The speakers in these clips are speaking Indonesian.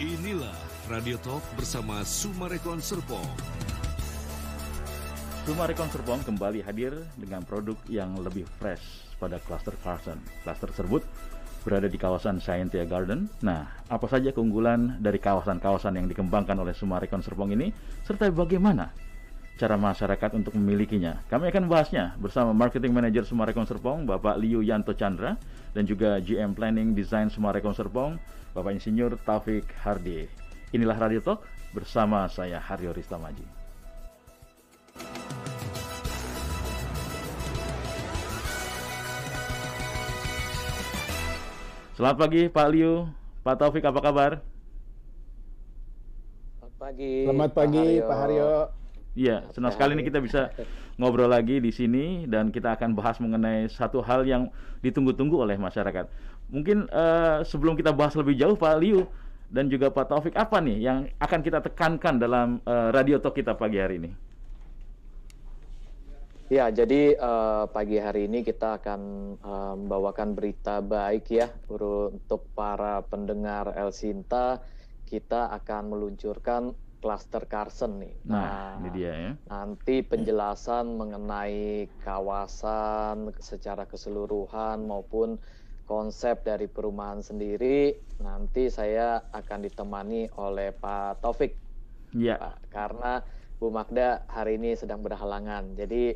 Inilah Radio Talk bersama Sumarekon Serpong. Sumarekon Serpong kembali hadir dengan produk yang lebih fresh pada Cluster Carson. Cluster tersebut berada di kawasan Scientia Garden. Nah, apa saja keunggulan dari kawasan-kawasan yang dikembangkan oleh Sumarekon Serpong ini, serta bagaimana cara masyarakat untuk memilikinya. Kami akan bahasnya bersama Marketing Manager Sumarekon Serpong, Bapak Liu Yanto Chandra, dan juga GM Planning Design Sumarekon Serpong, Bapak Insinyur Taufik Hardi. Inilah Radio Talk bersama saya Haryo Ristamaji. Selamat pagi Pak Liu, Pak Taufik apa kabar? Selamat pagi. Selamat pagi Pak Haryo. Iya, senang sekali nih kita bisa ngobrol lagi di sini dan kita akan bahas mengenai satu hal yang ditunggu-tunggu oleh masyarakat. Mungkin uh, sebelum kita bahas lebih jauh Pak Liu dan juga Pak Taufik apa nih yang akan kita tekankan dalam uh, radio talk kita pagi hari ini? Ya, jadi uh, pagi hari ini kita akan uh, membawakan berita baik ya untuk para pendengar El Sinta. Kita akan meluncurkan klaster Carson nih. Nah, nah, ini dia ya. Nanti penjelasan mengenai kawasan secara keseluruhan maupun konsep dari perumahan sendiri nanti saya akan ditemani oleh Pak Taufik. Iya. Yeah. Karena Bu Magda hari ini sedang berhalangan. Jadi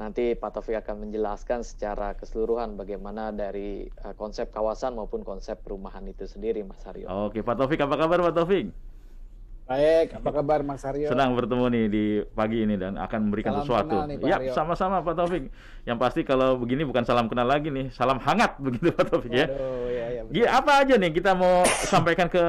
nanti Pak Taufik akan menjelaskan secara keseluruhan bagaimana dari eh, konsep kawasan maupun konsep perumahan itu sendiri Mas Haryo. Oke, Pak Taufik apa kabar Pak Taufik? Baik, apa kabar Mas Aryo? Senang bertemu nih di pagi ini dan akan memberikan salam sesuatu. ya, sama-sama Pak Taufik. Yang pasti kalau begini bukan salam kenal lagi nih, salam hangat begitu Pak Taufik ya. Waduh, ya, ya apa aja nih kita mau sampaikan ke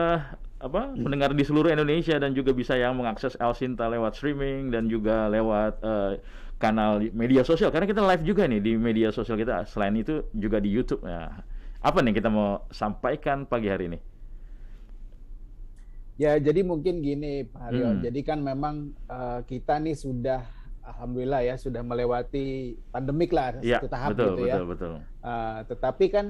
apa Mendengar di seluruh Indonesia dan juga bisa yang mengakses El Sinta lewat streaming dan juga lewat uh, kanal media sosial karena kita live juga nih di media sosial kita selain itu juga di YouTube. ya. apa nih kita mau sampaikan pagi hari ini? Ya, jadi mungkin gini Pak Haryo. Hmm. Jadi kan memang uh, kita nih sudah alhamdulillah ya sudah melewati pandemik lah ya, satu tahap betul, gitu betul, ya. Betul, betul. Uh, tetapi kan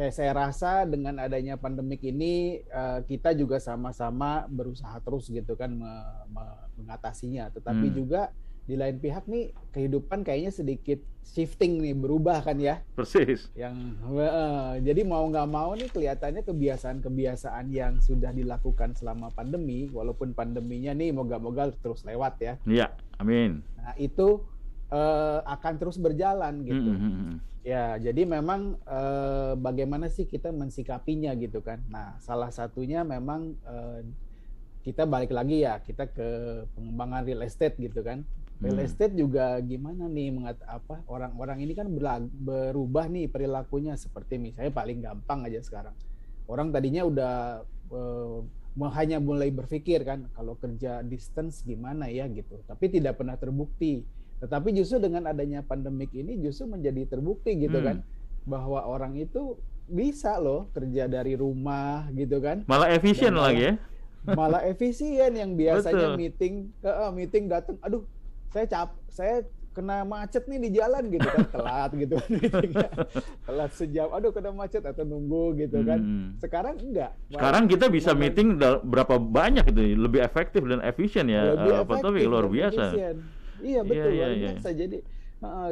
kayak saya rasa dengan adanya pandemik ini uh, kita juga sama-sama berusaha terus gitu kan me me mengatasinya. Tetapi hmm. juga di lain pihak nih kehidupan kayaknya sedikit shifting nih berubah kan ya persis yang uh, jadi mau nggak mau nih kelihatannya kebiasaan-kebiasaan yang sudah dilakukan selama pandemi walaupun pandeminya nih moga-moga terus lewat ya iya amin nah itu uh, akan terus berjalan gitu mm -hmm. ya jadi memang uh, bagaimana sih kita mensikapinya gitu kan nah salah satunya memang uh, kita balik lagi ya kita ke pengembangan real estate gitu kan real hmm. estate juga gimana nih mengat apa orang-orang ini kan berubah nih perilakunya seperti misalnya paling gampang aja sekarang orang tadinya udah uh, hanya mulai berpikir kan kalau kerja distance gimana ya gitu tapi tidak pernah terbukti tetapi justru dengan adanya pandemik ini justru menjadi terbukti gitu hmm. kan bahwa orang itu bisa loh kerja dari rumah gitu kan malah efisien lagi ya malah efisien yang biasanya Betul. meeting uh, meeting datang aduh saya cap saya kena macet nih di jalan gitu kan telat gitu kan telat sejam aduh kena macet atau nunggu gitu kan hmm. sekarang enggak sekarang kita bisa meeting berapa banyak itu lebih efektif dan efisien ya lebih apa efektif, luar biasa efisien. iya betul iya, iya, iya. jadi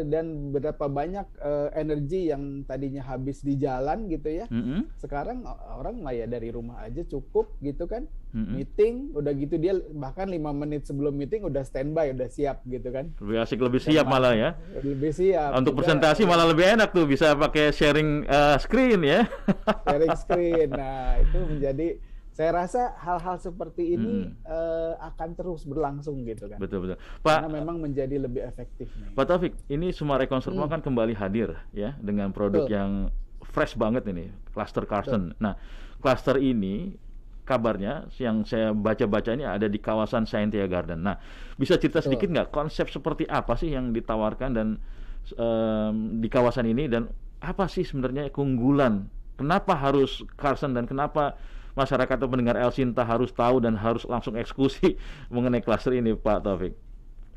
dan berapa banyak uh, energi yang tadinya habis di jalan gitu ya mm-hmm. sekarang orang lah ya dari rumah aja cukup gitu kan mm-hmm. meeting udah gitu dia bahkan lima menit sebelum meeting udah standby udah siap gitu kan lebih asik lebih siap malah ya lebih siap untuk juga, presentasi gitu. malah lebih enak tuh bisa pakai sharing uh, screen ya sharing screen nah itu menjadi saya rasa hal-hal seperti ini hmm. uh, akan terus berlangsung gitu kan. Betul betul. Pak, Karena memang menjadi lebih efektif. Nih. Pak Taufik, ini semua rekonstruksi hmm. kan kembali hadir ya dengan produk betul. yang fresh banget ini, cluster Carson. Betul. Nah, cluster ini kabarnya yang saya baca-baca ini ada di kawasan Scientia Garden. Nah, bisa cerita sedikit nggak konsep seperti apa sih yang ditawarkan dan um, di kawasan ini dan apa sih sebenarnya keunggulan? Kenapa harus Carson dan kenapa masyarakat atau pendengar El Sinta harus tahu dan harus langsung eksekusi mengenai klaster ini Pak Taufik?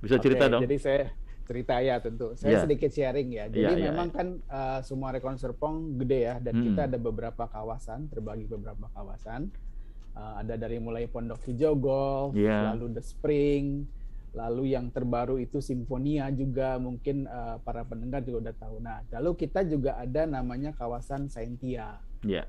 Bisa cerita Oke, dong? Jadi saya cerita ya tentu. Saya yeah. sedikit sharing ya. Jadi yeah, yeah, memang yeah. kan uh, semua Rekon Serpong gede ya dan hmm. kita ada beberapa kawasan terbagi beberapa kawasan. Uh, ada dari mulai Pondok Hijau Golf, yeah. lalu The Spring, lalu yang terbaru itu Simfonia juga mungkin uh, para pendengar juga udah tahu. Nah, lalu kita juga ada namanya kawasan Saintia. Yeah.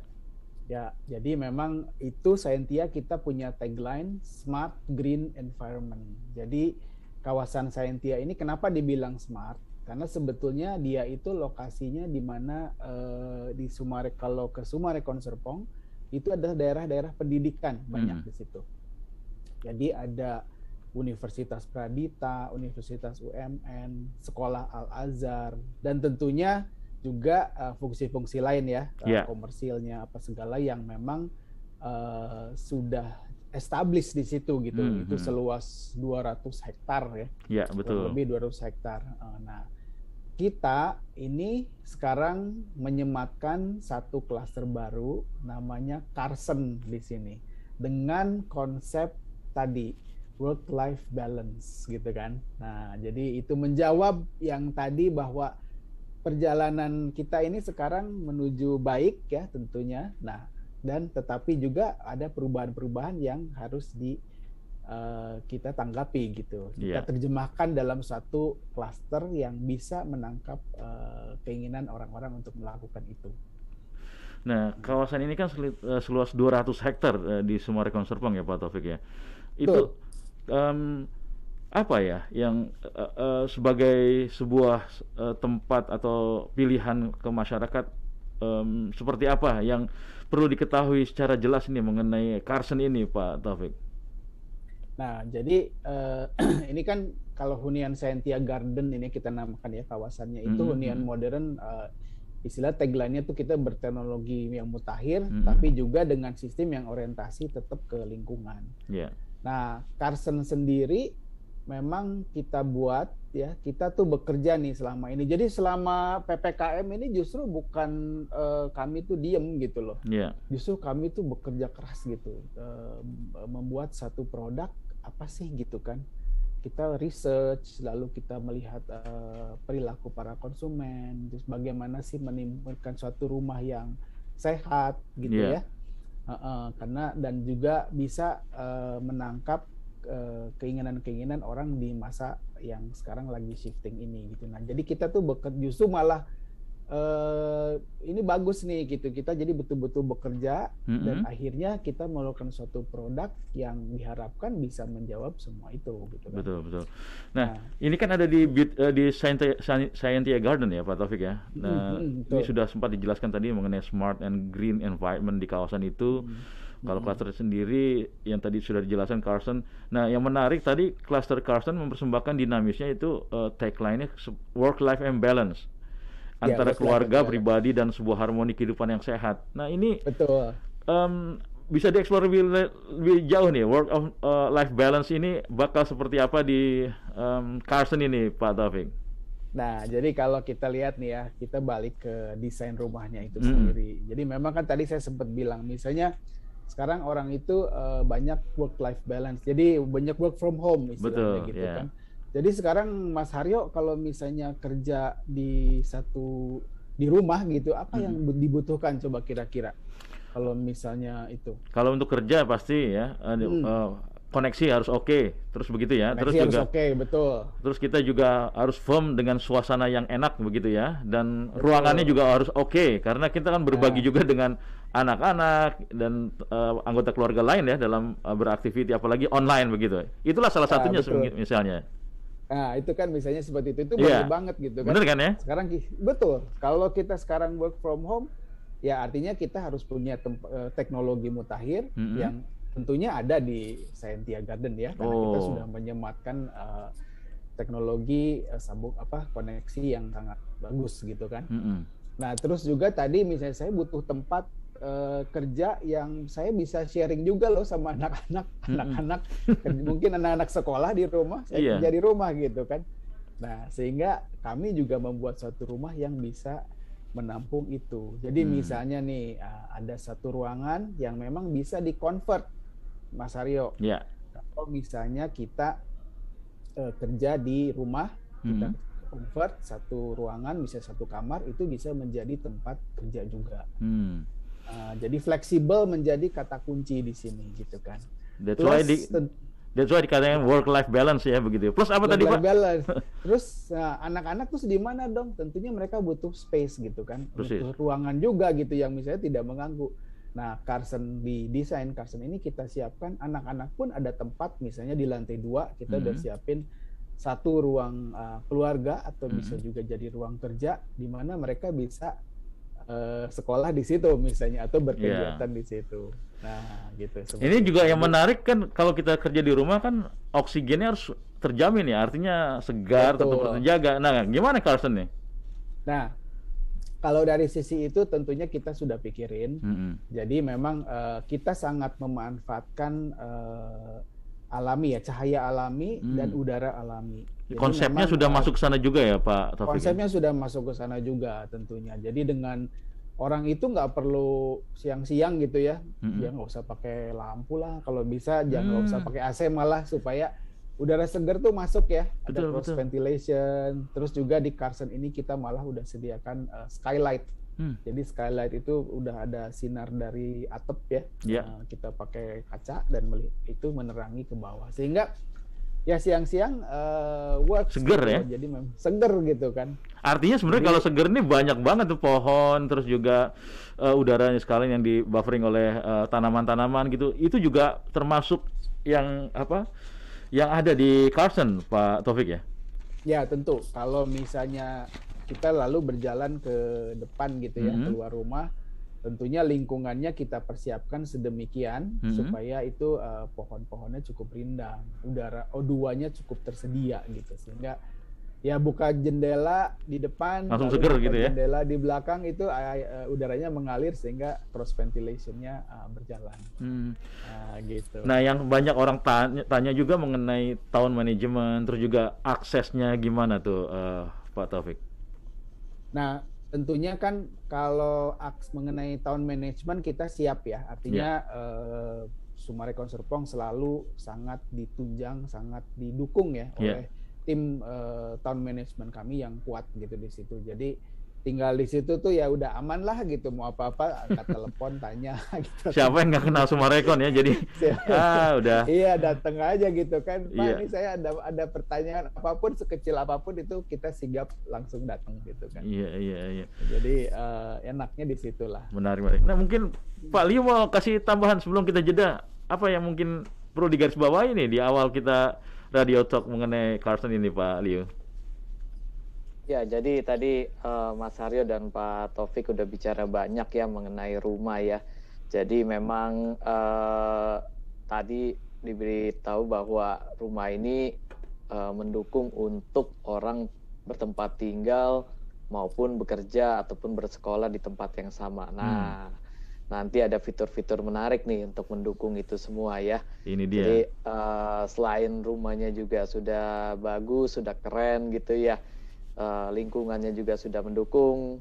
Ya, jadi memang itu Scientia kita punya tagline Smart Green Environment. Jadi kawasan Scientia ini kenapa dibilang smart? Karena sebetulnya dia itu lokasinya di mana eh, di Sumare kalau ke Sumare Serpong itu ada daerah-daerah pendidikan banyak hmm. di situ. Jadi ada Universitas Pradita, Universitas UMN, Sekolah Al Azhar dan tentunya juga eh, fungsi-fungsi uh, lain ya yeah. Iya. komersilnya apa segala yang memang uh, sudah established di situ gitu mm -hmm. itu hmm. seluas 200 hektar ya yeah, betul lebih 200 hektar uh, nah kita ini sekarang menyematkan satu klaster baru namanya Carson di sini dengan konsep tadi work life balance gitu kan. Nah, jadi itu menjawab yang tadi bahwa perjalanan kita ini sekarang menuju baik ya tentunya. Nah, dan tetapi juga ada perubahan-perubahan yang harus di uh, kita tanggapi gitu. Kita yeah. terjemahkan dalam satu klaster yang bisa menangkap uh, keinginan orang-orang untuk melakukan itu. Nah, kawasan ini kan selit, uh, seluas 200 hektar uh, di Sumatera Serpong ya Pak Taufik ya. Itu um, apa ya yang uh, uh, sebagai sebuah uh, tempat atau pilihan ke masyarakat um, seperti apa yang perlu diketahui secara jelas nih mengenai Carson ini Pak Taufik. Nah, jadi uh, ini kan kalau hunian Sentia Garden ini kita namakan ya kawasannya itu mm -hmm. hunian hmm. modern uh, istilah tagline-nya tuh kita berteknologi yang mutakhir mm -hmm. tapi juga dengan sistem yang orientasi tetap ke lingkungan. Yeah. Nah, Carson sendiri memang kita buat ya kita tuh bekerja nih selama ini jadi selama ppkm ini justru bukan uh, kami tuh diem gitu loh yeah. justru kami tuh bekerja keras gitu uh, membuat satu produk apa sih gitu kan kita research lalu kita melihat uh, perilaku para konsumen terus bagaimana sih menimbulkan suatu rumah yang sehat gitu yeah. ya uh, uh, karena dan juga bisa uh, menangkap Eh, keinginan-keinginan orang di masa yang sekarang lagi shifting ini gitu. Nah, jadi kita tuh bekerja justru malah uh, ini bagus nih gitu. Kita jadi betul-betul bekerja mm-hmm. dan akhirnya kita melakukan suatu produk yang diharapkan bisa menjawab semua itu gitu kan. Betul, betul. Nah, nah ini kan ada di uh, di Scientia Garden ya Pak Taufik ya. Nah, mm-hmm, ini sudah sempat dijelaskan tadi mengenai smart and green environment di kawasan itu. Mm-hmm kalau cluster hmm. sendiri yang tadi sudah dijelaskan Carson. Nah, yang menarik tadi cluster Carson mempersembahkan dinamisnya itu uh, tagline-nya work life and balance ya, antara ya, keluarga, life, pribadi dan sebuah harmoni kehidupan yang sehat. Nah, ini Betul. Um, bisa dieksplor lebih, lebih jauh nih work of uh, life balance ini bakal seperti apa di um, Carson ini Pak Taufik. Nah, jadi kalau kita lihat nih ya, kita balik ke desain rumahnya itu hmm. sendiri. Jadi memang kan tadi saya sempat bilang, misalnya sekarang orang itu uh, banyak work life balance jadi banyak work from home istilahnya Betul, gitu yeah. kan jadi sekarang Mas Haryo kalau misalnya kerja di satu di rumah gitu apa hmm. yang dibutuhkan coba kira-kira kalau misalnya itu kalau untuk kerja pasti ya uh, koneksi harus oke okay. terus begitu ya koneksi terus harus juga okay, betul terus kita juga harus firm dengan suasana yang enak begitu ya dan betul. ruangannya juga harus oke okay, karena kita kan berbagi nah. juga dengan anak-anak dan uh, anggota keluarga lain ya dalam uh, beraktiviti apalagi online begitu. Itulah salah ah, satunya nah, misalnya. Nah, itu kan misalnya seperti itu itu yeah. banyak banget gitu kan. Bener kan ya? Sekarang betul. Kalau kita sekarang work from home ya artinya kita harus punya eh, teknologi mutakhir mm -hmm. yang tentunya ada di Scientia Garden ya karena oh. kita sudah menyematkan uh, teknologi uh, sambung apa koneksi yang sangat bagus gitu kan. Mm -hmm. Nah, terus juga tadi misalnya saya butuh tempat Eh, kerja yang saya bisa sharing juga loh sama anak-anak, hmm. anak-anak mm-hmm. mungkin anak-anak sekolah di rumah, saya yeah. kerja di rumah gitu kan. Nah, sehingga kami juga membuat satu rumah yang bisa menampung itu. Jadi hmm. misalnya nih eh, ada satu ruangan yang memang bisa dikonvert, Mas Aryo. Yeah. Kalau misalnya kita uh, kerja di rumah, hmm. kita convert satu ruangan bisa satu kamar itu bisa menjadi tempat kerja juga. Hmm. Uh, jadi fleksibel menjadi kata kunci di sini gitu kan. That's Plus, why di, That's why dikatakan work life balance ya begitu. Plus apa tadi Pak? Balance. Terus ah, anak-anak uh, terus di mana dong? Tentunya mereka butuh space gitu kan, Persis. butuh ruangan juga gitu yang misalnya tidak mengganggu. Nah, Carson di desain Carson ini kita siapkan anak-anak pun ada tempat misalnya di lantai dua kita mm -hmm. udah mhm. siapin satu ruang uh, keluarga atau mm -hmm. bisa mhm. juga jadi ruang kerja di mana mereka bisa Eh, sekolah di situ misalnya atau berkegiatan yeah. di situ. Nah, gitu. Ini juga yang menarik kan kalau kita kerja di rumah kan oksigennya harus terjamin ya, artinya segar Betul. tetap terjaga. Nah, gimana Carson nih? Nah, kalau dari sisi itu tentunya kita sudah pikirin. Mm -hmm. Jadi memang uh, kita sangat memanfaatkan eh, alami ya, cahaya alami hmm. dan udara alami. Jadi konsepnya memang, sudah eh, masuk ke sana juga ya Pak Taufik? Ya? Konsepnya sudah masuk ke sana juga tentunya. Jadi dengan orang itu nggak perlu siang-siang gitu ya, hmm ya nggak usah pakai lampu lah. Kalau bisa jangan nggak usah hmm. pakai AC malah supaya udara segar tuh masuk ya. Betul, Ada cross ventilation. Terus juga di Carson ini kita malah udah sediakan uh, skylight Hmm. Jadi skylight itu udah ada sinar dari atap ya. Yeah. Nah, kita pakai kaca dan melihat itu menerangi ke bawah sehingga ya siang-siang uh, eh, work seger gitu. ya. Jadi memang seger gitu kan. Artinya sebenarnya kalau seger ini banyak banget tuh pohon terus juga uh, udaranya sekalian yang di buffering oleh eh, tanaman-tanaman uh, tanaman -tanaman gitu. Itu juga termasuk yang apa? Yang ada di Carson Pak Taufik ya. Ya tentu. Kalau misalnya kita lalu berjalan ke depan gitu ya mm -hmm. keluar rumah tentunya lingkungannya kita persiapkan sedemikian mm -hmm. supaya itu uh, pohon-pohonnya cukup rindang, udara o 2 cukup tersedia gitu sehingga ya buka jendela di depan langsung seger gitu ya. Jendela di belakang itu uh, udaranya mengalir sehingga cross ventilationnya uh, berjalan. Hmm. Nah, gitu. Nah, yang banyak orang tanya, tanya juga mengenai tahun manajemen terus juga aksesnya gimana tuh uh, Pak Taufik? Nah, tentunya kan kalau mengenai tahun manajemen kita siap ya. Artinya yeah. eh, Sumarekon Serpong selalu sangat ditunjang, sangat didukung ya, ya. oleh tim eh, tahun management kami yang kuat gitu di situ. Jadi tinggal di situ tuh ya udah aman lah gitu mau apa-apa angkat telepon tanya gitu. Siapa yang nggak kenal Sumarekon ya jadi ah udah. Iya datang aja gitu kan. Pak iya. ini saya ada ada pertanyaan apapun sekecil apapun itu kita sigap langsung datang gitu kan. Iya iya iya. Jadi uh, enaknya di situlah. Menarik menarik. Nah mungkin Pak Liu mau kasih tambahan sebelum kita jeda apa yang mungkin perlu digarisbawahi nih di awal kita radio talk mengenai Carson ini Pak Liu. Ya, jadi tadi uh, Mas Haryo dan Pak Taufik udah bicara banyak ya mengenai rumah ya. Jadi memang uh, tadi diberitahu bahwa rumah ini uh, mendukung untuk orang bertempat tinggal maupun bekerja ataupun bersekolah di tempat yang sama. Nah, hmm. nanti ada fitur-fitur menarik nih untuk mendukung itu semua ya. Ini dia. Jadi uh, selain rumahnya juga sudah bagus, sudah keren gitu ya uh, lingkungannya juga sudah mendukung.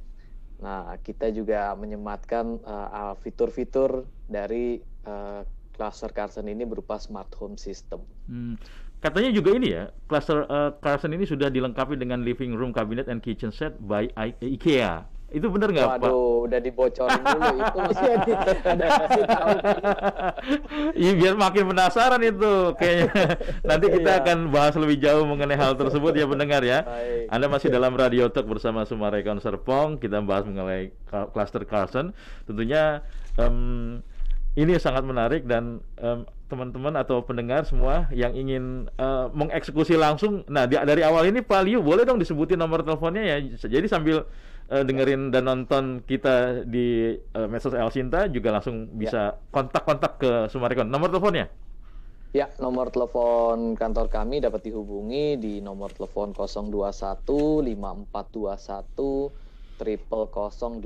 Nah, kita juga menyematkan fitur eh, fitur-fitur dari uh, cluster Carson ini berupa smart home system. Hmm. Katanya juga ini ya, cluster uh, Carson ini sudah dilengkapi dengan living room cabinet and kitchen set by I IKEA. Itu bener nggak Pak? Waduh, udah dibocorin dulu itu ada Iya biar makin penasaran itu kayaknya. Nanti kita iya. akan bahas lebih jauh mengenai hal tersebut ya pendengar ya. Baik. Anda masih dalam Radio Talk bersama Sumarekon Serpong. Kita bahas mengenai cluster Carson. Tentunya um, ini sangat menarik dan um, teman-teman atau pendengar semua yang ingin uh, mengeksekusi langsung nah di, dari awal ini Pak Liu boleh dong disebutin nomor teleponnya ya jadi sambil uh, dengerin dan nonton kita di uh, eh, medsos El Sinta juga langsung ya. bisa kontak-kontak ya. ke Sumarekon. Nomor teleponnya? Ya, nomor telepon kantor kami dapat dihubungi di nomor telepon 021 5421 triple 08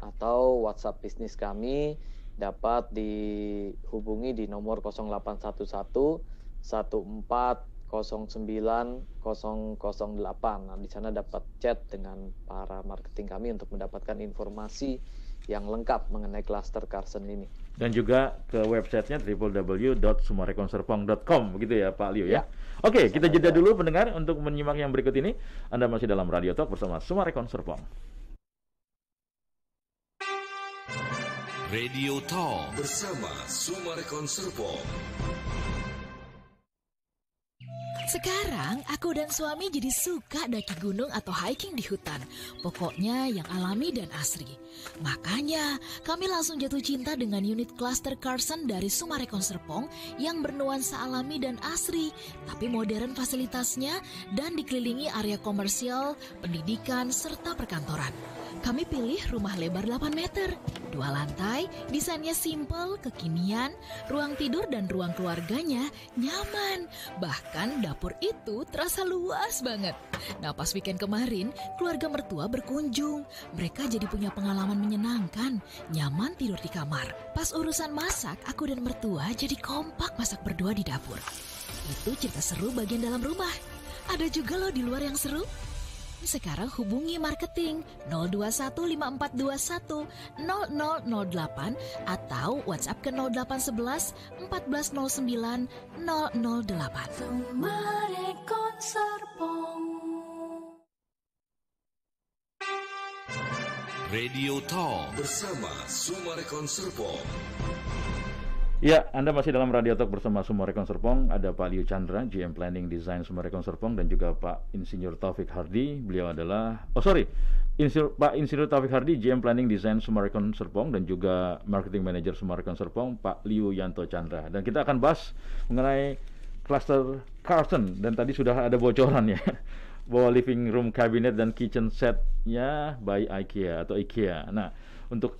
atau WhatsApp bisnis kami dapat dihubungi di nomor 0811 14 09008. Nah, di sana dapat chat dengan para marketing kami untuk mendapatkan informasi yang lengkap mengenai klaster Carson ini. Dan juga ke websitenya www.sumarekonserpong.com begitu ya Pak Liu ya. ya. Oke, kita jeda dulu pendengar untuk menyimak yang berikut ini. Anda masih dalam Radio Talk bersama Sumarekon Radio Talk bersama Sumarekon Serpong. Sekarang aku dan suami jadi suka daki gunung atau hiking di hutan. Pokoknya yang alami dan asri. Makanya kami langsung jatuh cinta dengan unit cluster Carson dari Sumarekon Serpong yang bernuansa alami dan asri, tapi modern fasilitasnya dan dikelilingi area komersial, pendidikan, serta perkantoran. Kami pilih rumah lebar 8 meter, dua lantai, desainnya simple, kekinian, ruang tidur dan ruang keluarganya nyaman. Bahkan dapur itu terasa luas banget. Nah pas weekend kemarin, keluarga mertua berkunjung. Mereka jadi punya pengalaman menyenangkan, nyaman tidur di kamar. Pas urusan masak, aku dan mertua jadi kompak masak berdua di dapur. Itu cerita seru bagian dalam rumah. Ada juga loh di luar yang seru. Sekarang hubungi marketing 02154210008 atau WhatsApp ke 0811 1409 008. Semare Konserpong. Radio Talk bersama Sumare Konserpong. Ya, Anda masih dalam Radio Talk bersama Sumarekon Serpong. Ada Pak Liu Chandra, GM Planning Design Sumarekon Serpong, dan juga Pak Insinyur Taufik Hardi. Beliau adalah, oh sorry, Insinyur, Pak Insinyur Taufik Hardi, GM Planning Design Sumarekon Serpong, dan juga Marketing Manager Sumarekon Serpong, Pak Liu Yanto Chandra. Dan kita akan bahas mengenai cluster Carson, dan tadi sudah ada bocoran ya bahwa living room cabinet dan kitchen setnya by IKEA atau IKEA. Nah, untuk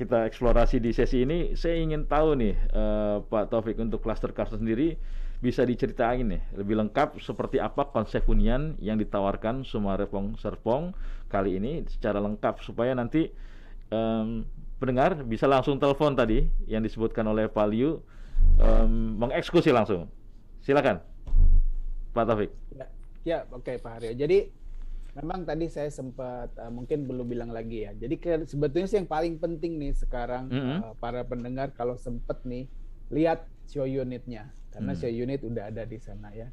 kita eksplorasi di sesi ini, saya ingin tahu nih uh, Pak Taufik untuk klaster kartu sendiri bisa diceritain nih lebih lengkap seperti apa konsep hunian yang ditawarkan Sumarepong Serpong kali ini secara lengkap supaya nanti um, pendengar bisa langsung telepon tadi yang disebutkan oleh Pak Liu um, mengeksekusi langsung. Silakan Pak Taufik. Ya, ya oke okay, Pak Haryo. Jadi memang tadi saya sempat uh, mungkin belum bilang lagi ya. Jadi ke, sebetulnya sih yang paling penting nih sekarang mm -hmm. uh, para pendengar kalau sempat nih lihat show unitnya karena mm. show unit udah ada di sana ya.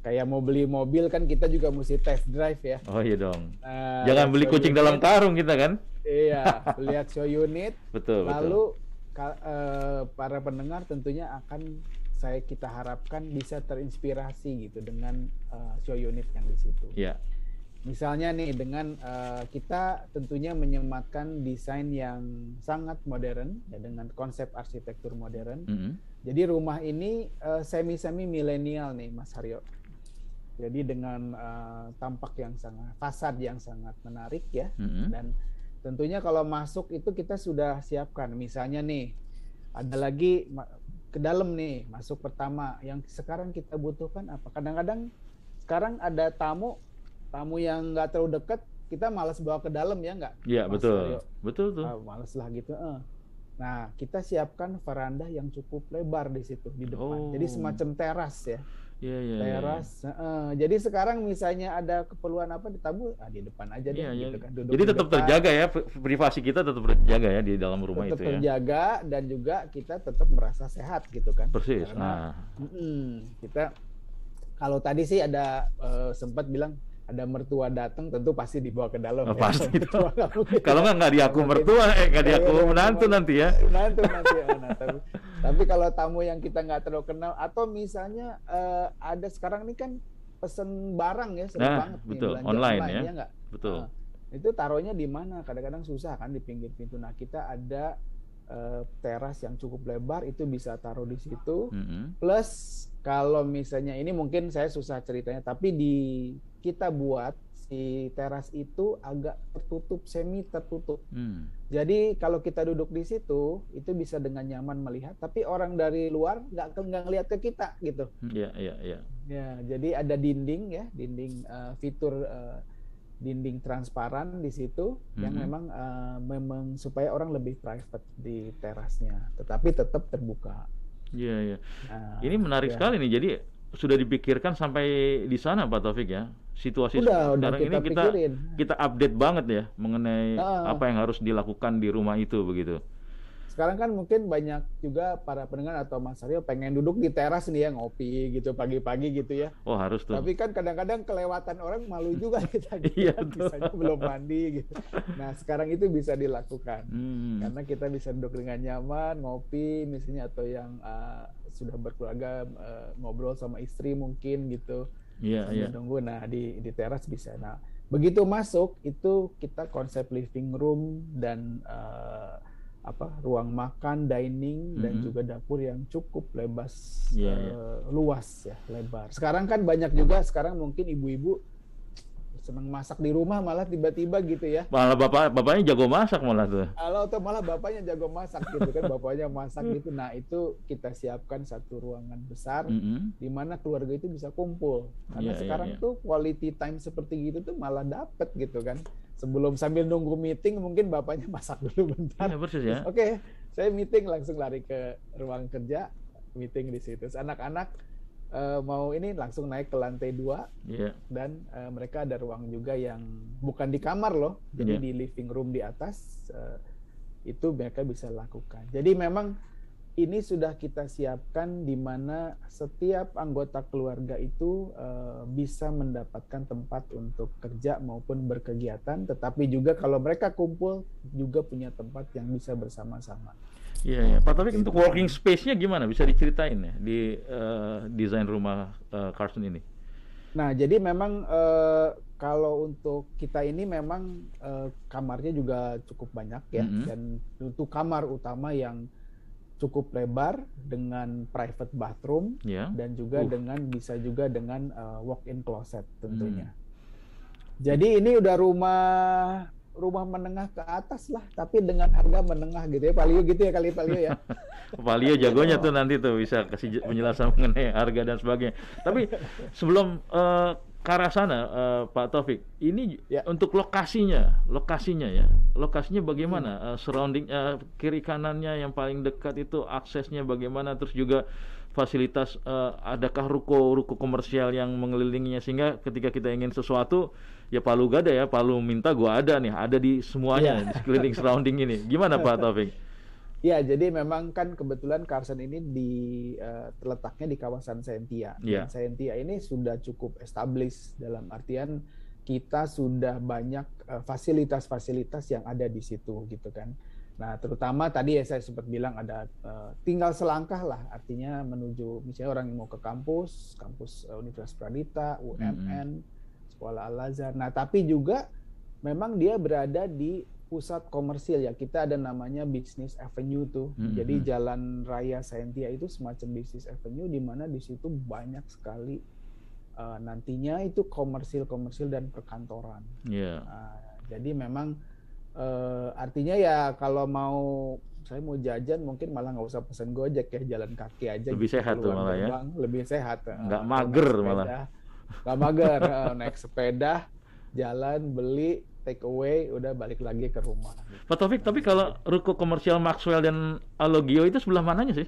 Kayak mau beli mobil kan kita juga mesti test drive ya. Oh iya dong. Uh, Jangan beli kucing unit. dalam karung kita kan. Iya, lihat show unit. betul. Lalu betul. Ka, uh, para pendengar tentunya akan saya kita harapkan bisa terinspirasi gitu dengan uh, show unit yang di situ. Iya. Misalnya nih dengan uh, kita tentunya menyematkan desain yang sangat modern ya dengan konsep arsitektur modern. Mm -hmm. Jadi rumah ini uh, semi-semi milenial nih Mas Haryo. Jadi dengan uh, tampak yang sangat fasad yang sangat menarik ya mm -hmm. dan tentunya kalau masuk itu kita sudah siapkan misalnya nih ada lagi ke dalam nih masuk pertama yang sekarang kita butuhkan apa kadang-kadang sekarang ada tamu tamu yang nggak terlalu deket kita malas bawa ke dalam ya nggak? Iya betul, Masario. betul tuh. Nah, malas lah gitu. Eh. Nah kita siapkan veranda yang cukup lebar di situ di depan, oh. jadi semacam teras ya. Iya iya. iya. teras. Uh, jadi sekarang misalnya ada keperluan apa tamu, ah, di depan aja deh. ya. gitu kan. jadi tetap terjaga ya, privasi kita tetap terjaga ya di dalam rumah tetap itu ya. terjaga, ya. dan juga kita tetap merasa sehat gitu kan. Persis. Karena, nah. Mm, kita kalau tadi sih ada uh, sempat bilang ada mertua datang tentu pasti dibawa ke dalam. Oh, ya. pasti. kalau nggak nggak diaku iya, iya, mertua, eh nggak diaku iya, menantu nanti ya. Menantu nanti. Ya. Nah, tapi, tapi kalau tamu yang kita nggak terlalu kenal atau misalnya uh, ada sekarang ini kan pesen barang ya sering nah, banget betul. nih online, online ya. ya Betul. Nah, itu taruhnya di mana? Kadang-kadang susah kan di pinggir pintu. Nah kita ada uh, teras yang cukup lebar itu bisa taruh di situ. Mm -hmm. Plus kalau misalnya ini mungkin saya susah ceritanya, tapi di kita buat si teras itu agak tertutup, semi tertutup. Hmm. Jadi kalau kita duduk di situ, itu bisa dengan nyaman melihat. Tapi orang dari luar nggak nggak ngelihat ke kita gitu. Hmm, iya iya iya. Ya jadi ada dinding ya, dinding uh, fitur uh, dinding transparan di situ hmm. yang memang uh, memang supaya orang lebih private di terasnya, tetapi tetap terbuka. Iya iya. Nah, ini menarik yeah. sekali nih. Jadi sudah dipikirkan sampai di sana Pak Taufik ya. Situasi udah, sekarang udah kita ini kita pikirin. kita update banget ya mengenai uh, apa yang harus dilakukan di rumah itu begitu sekarang kan mungkin banyak juga para pendengar atau Mas Aryo pengen duduk di teras nih ya ngopi gitu pagi-pagi gitu ya. Oh harus tuh. Tapi kan kadang-kadang kelewatan orang malu juga kita gitu. iya, kan misalnya belum mandi gitu. Nah sekarang itu bisa dilakukan hmm. karena kita bisa duduk dengan nyaman ngopi misalnya atau yang uh, sudah berkeluarga uh, ngobrol sama istri mungkin gitu. Iya yeah, iya. Yeah. Tunggu nah di di teras bisa. Nah begitu masuk itu kita konsep living room dan uh, apa ruang makan dining mm -hmm. dan mm-hmm. juga dapur yang cukup lebas yeah, uh, yeah. luas ya lebar sekarang kan banyak juga sekarang mungkin ibu-ibu seneng masak di rumah malah tiba-tiba gitu ya malah bapak bapaknya jago masak malah tuh kalau atau malah bapaknya jago masak gitu kan bapaknya masak gitu nah itu kita siapkan satu ruangan besar mm -hmm. di mana keluarga itu bisa kumpul karena yeah, iya, sekarang yeah, yeah. tuh quality time seperti gitu tuh malah dapet gitu kan sebelum sambil nunggu meeting mungkin bapaknya masak dulu bentar yeah, persis ya oke okay, saya meeting langsung lari ke ruang kerja meeting di situ anak-anak uh, mau ini langsung naik ke lantai dua yeah. dan uh, mereka ada ruang juga yang bukan di kamar loh jadi yeah. di living room di atas uh, itu mereka bisa lakukan jadi memang ini sudah kita siapkan di mana setiap anggota keluarga itu uh, bisa mendapatkan tempat untuk kerja maupun berkegiatan, tetapi juga kalau mereka kumpul juga punya tempat yang bisa bersama-sama. Iya, ya. Pak Taufik untuk working space-nya gimana? Bisa diceritain ya di uh, desain rumah uh, eh, Carson ini? Nah, jadi memang uh, kalau untuk kita ini memang uh, kamarnya juga cukup banyak ya, mm -hmm. dan untuk kamar utama yang cukup lebar dengan private bathroom yeah. dan juga uh. dengan bisa juga dengan uh, walk-in closet tentunya. Hmm. Jadi ini udah rumah rumah menengah ke atas lah, tapi dengan harga menengah gitu ya. Palio gitu ya kali Palio ya. Palio jagonya tuh nanti tuh bisa kasih penjelasan mengenai harga dan sebagainya. Tapi sebelum uh, ke arah sana uh, Pak Taufik. Ini ya. untuk lokasinya, lokasinya ya. Lokasinya bagaimana? Hmm. Uh, surrounding uh, kiri kanannya yang paling dekat itu aksesnya bagaimana? Terus juga fasilitas uh, adakah ruko-ruko komersial yang mengelilinginya sehingga ketika kita ingin sesuatu ya Palu gak ada ya, Palu minta gua ada nih, ada di semuanya ya. di sekeliling surrounding ini. Gimana Pak Taufik? Ya, jadi memang kan kebetulan Carson ini di uh, terletaknya di kawasan Sentia. Yeah. Dan iya. Sentia ini sudah cukup established dalam artian kita sudah banyak eh, fasilitas-fasilitas uh, yang ada di situ gitu kan. Nah, terutama tadi ya saya sempat bilang ada uh, tinggal selangkah lah artinya menuju misalnya orang yang mau ke kampus, kampus uh, Universitas Pradita, UMN, mm -hmm. Sekolah Al-Azhar. Nah, tapi juga memang dia berada di pusat komersil ya kita ada namanya Business Avenue tuh. Mm-hmm. Jadi Jalan Raya Sentia itu semacam Business Avenue di mana di situ banyak sekali uh, nantinya itu komersil-komersil dan perkantoran. Yeah. Iya. Uh, jadi memang uh, artinya ya kalau mau saya mau jajan mungkin malah nggak usah pesan gojek ya jalan kaki aja. Lebih gitu, sehat tuh malah ya. Lebih sehat. Eh, nggak uh, mager malah. Nggak mager uh, naik sepeda jalan beli take away udah balik lagi ke rumah. Pak Taufik, tapi kalau ruko komersial Maxwell dan Alogio itu sebelah mananya sih?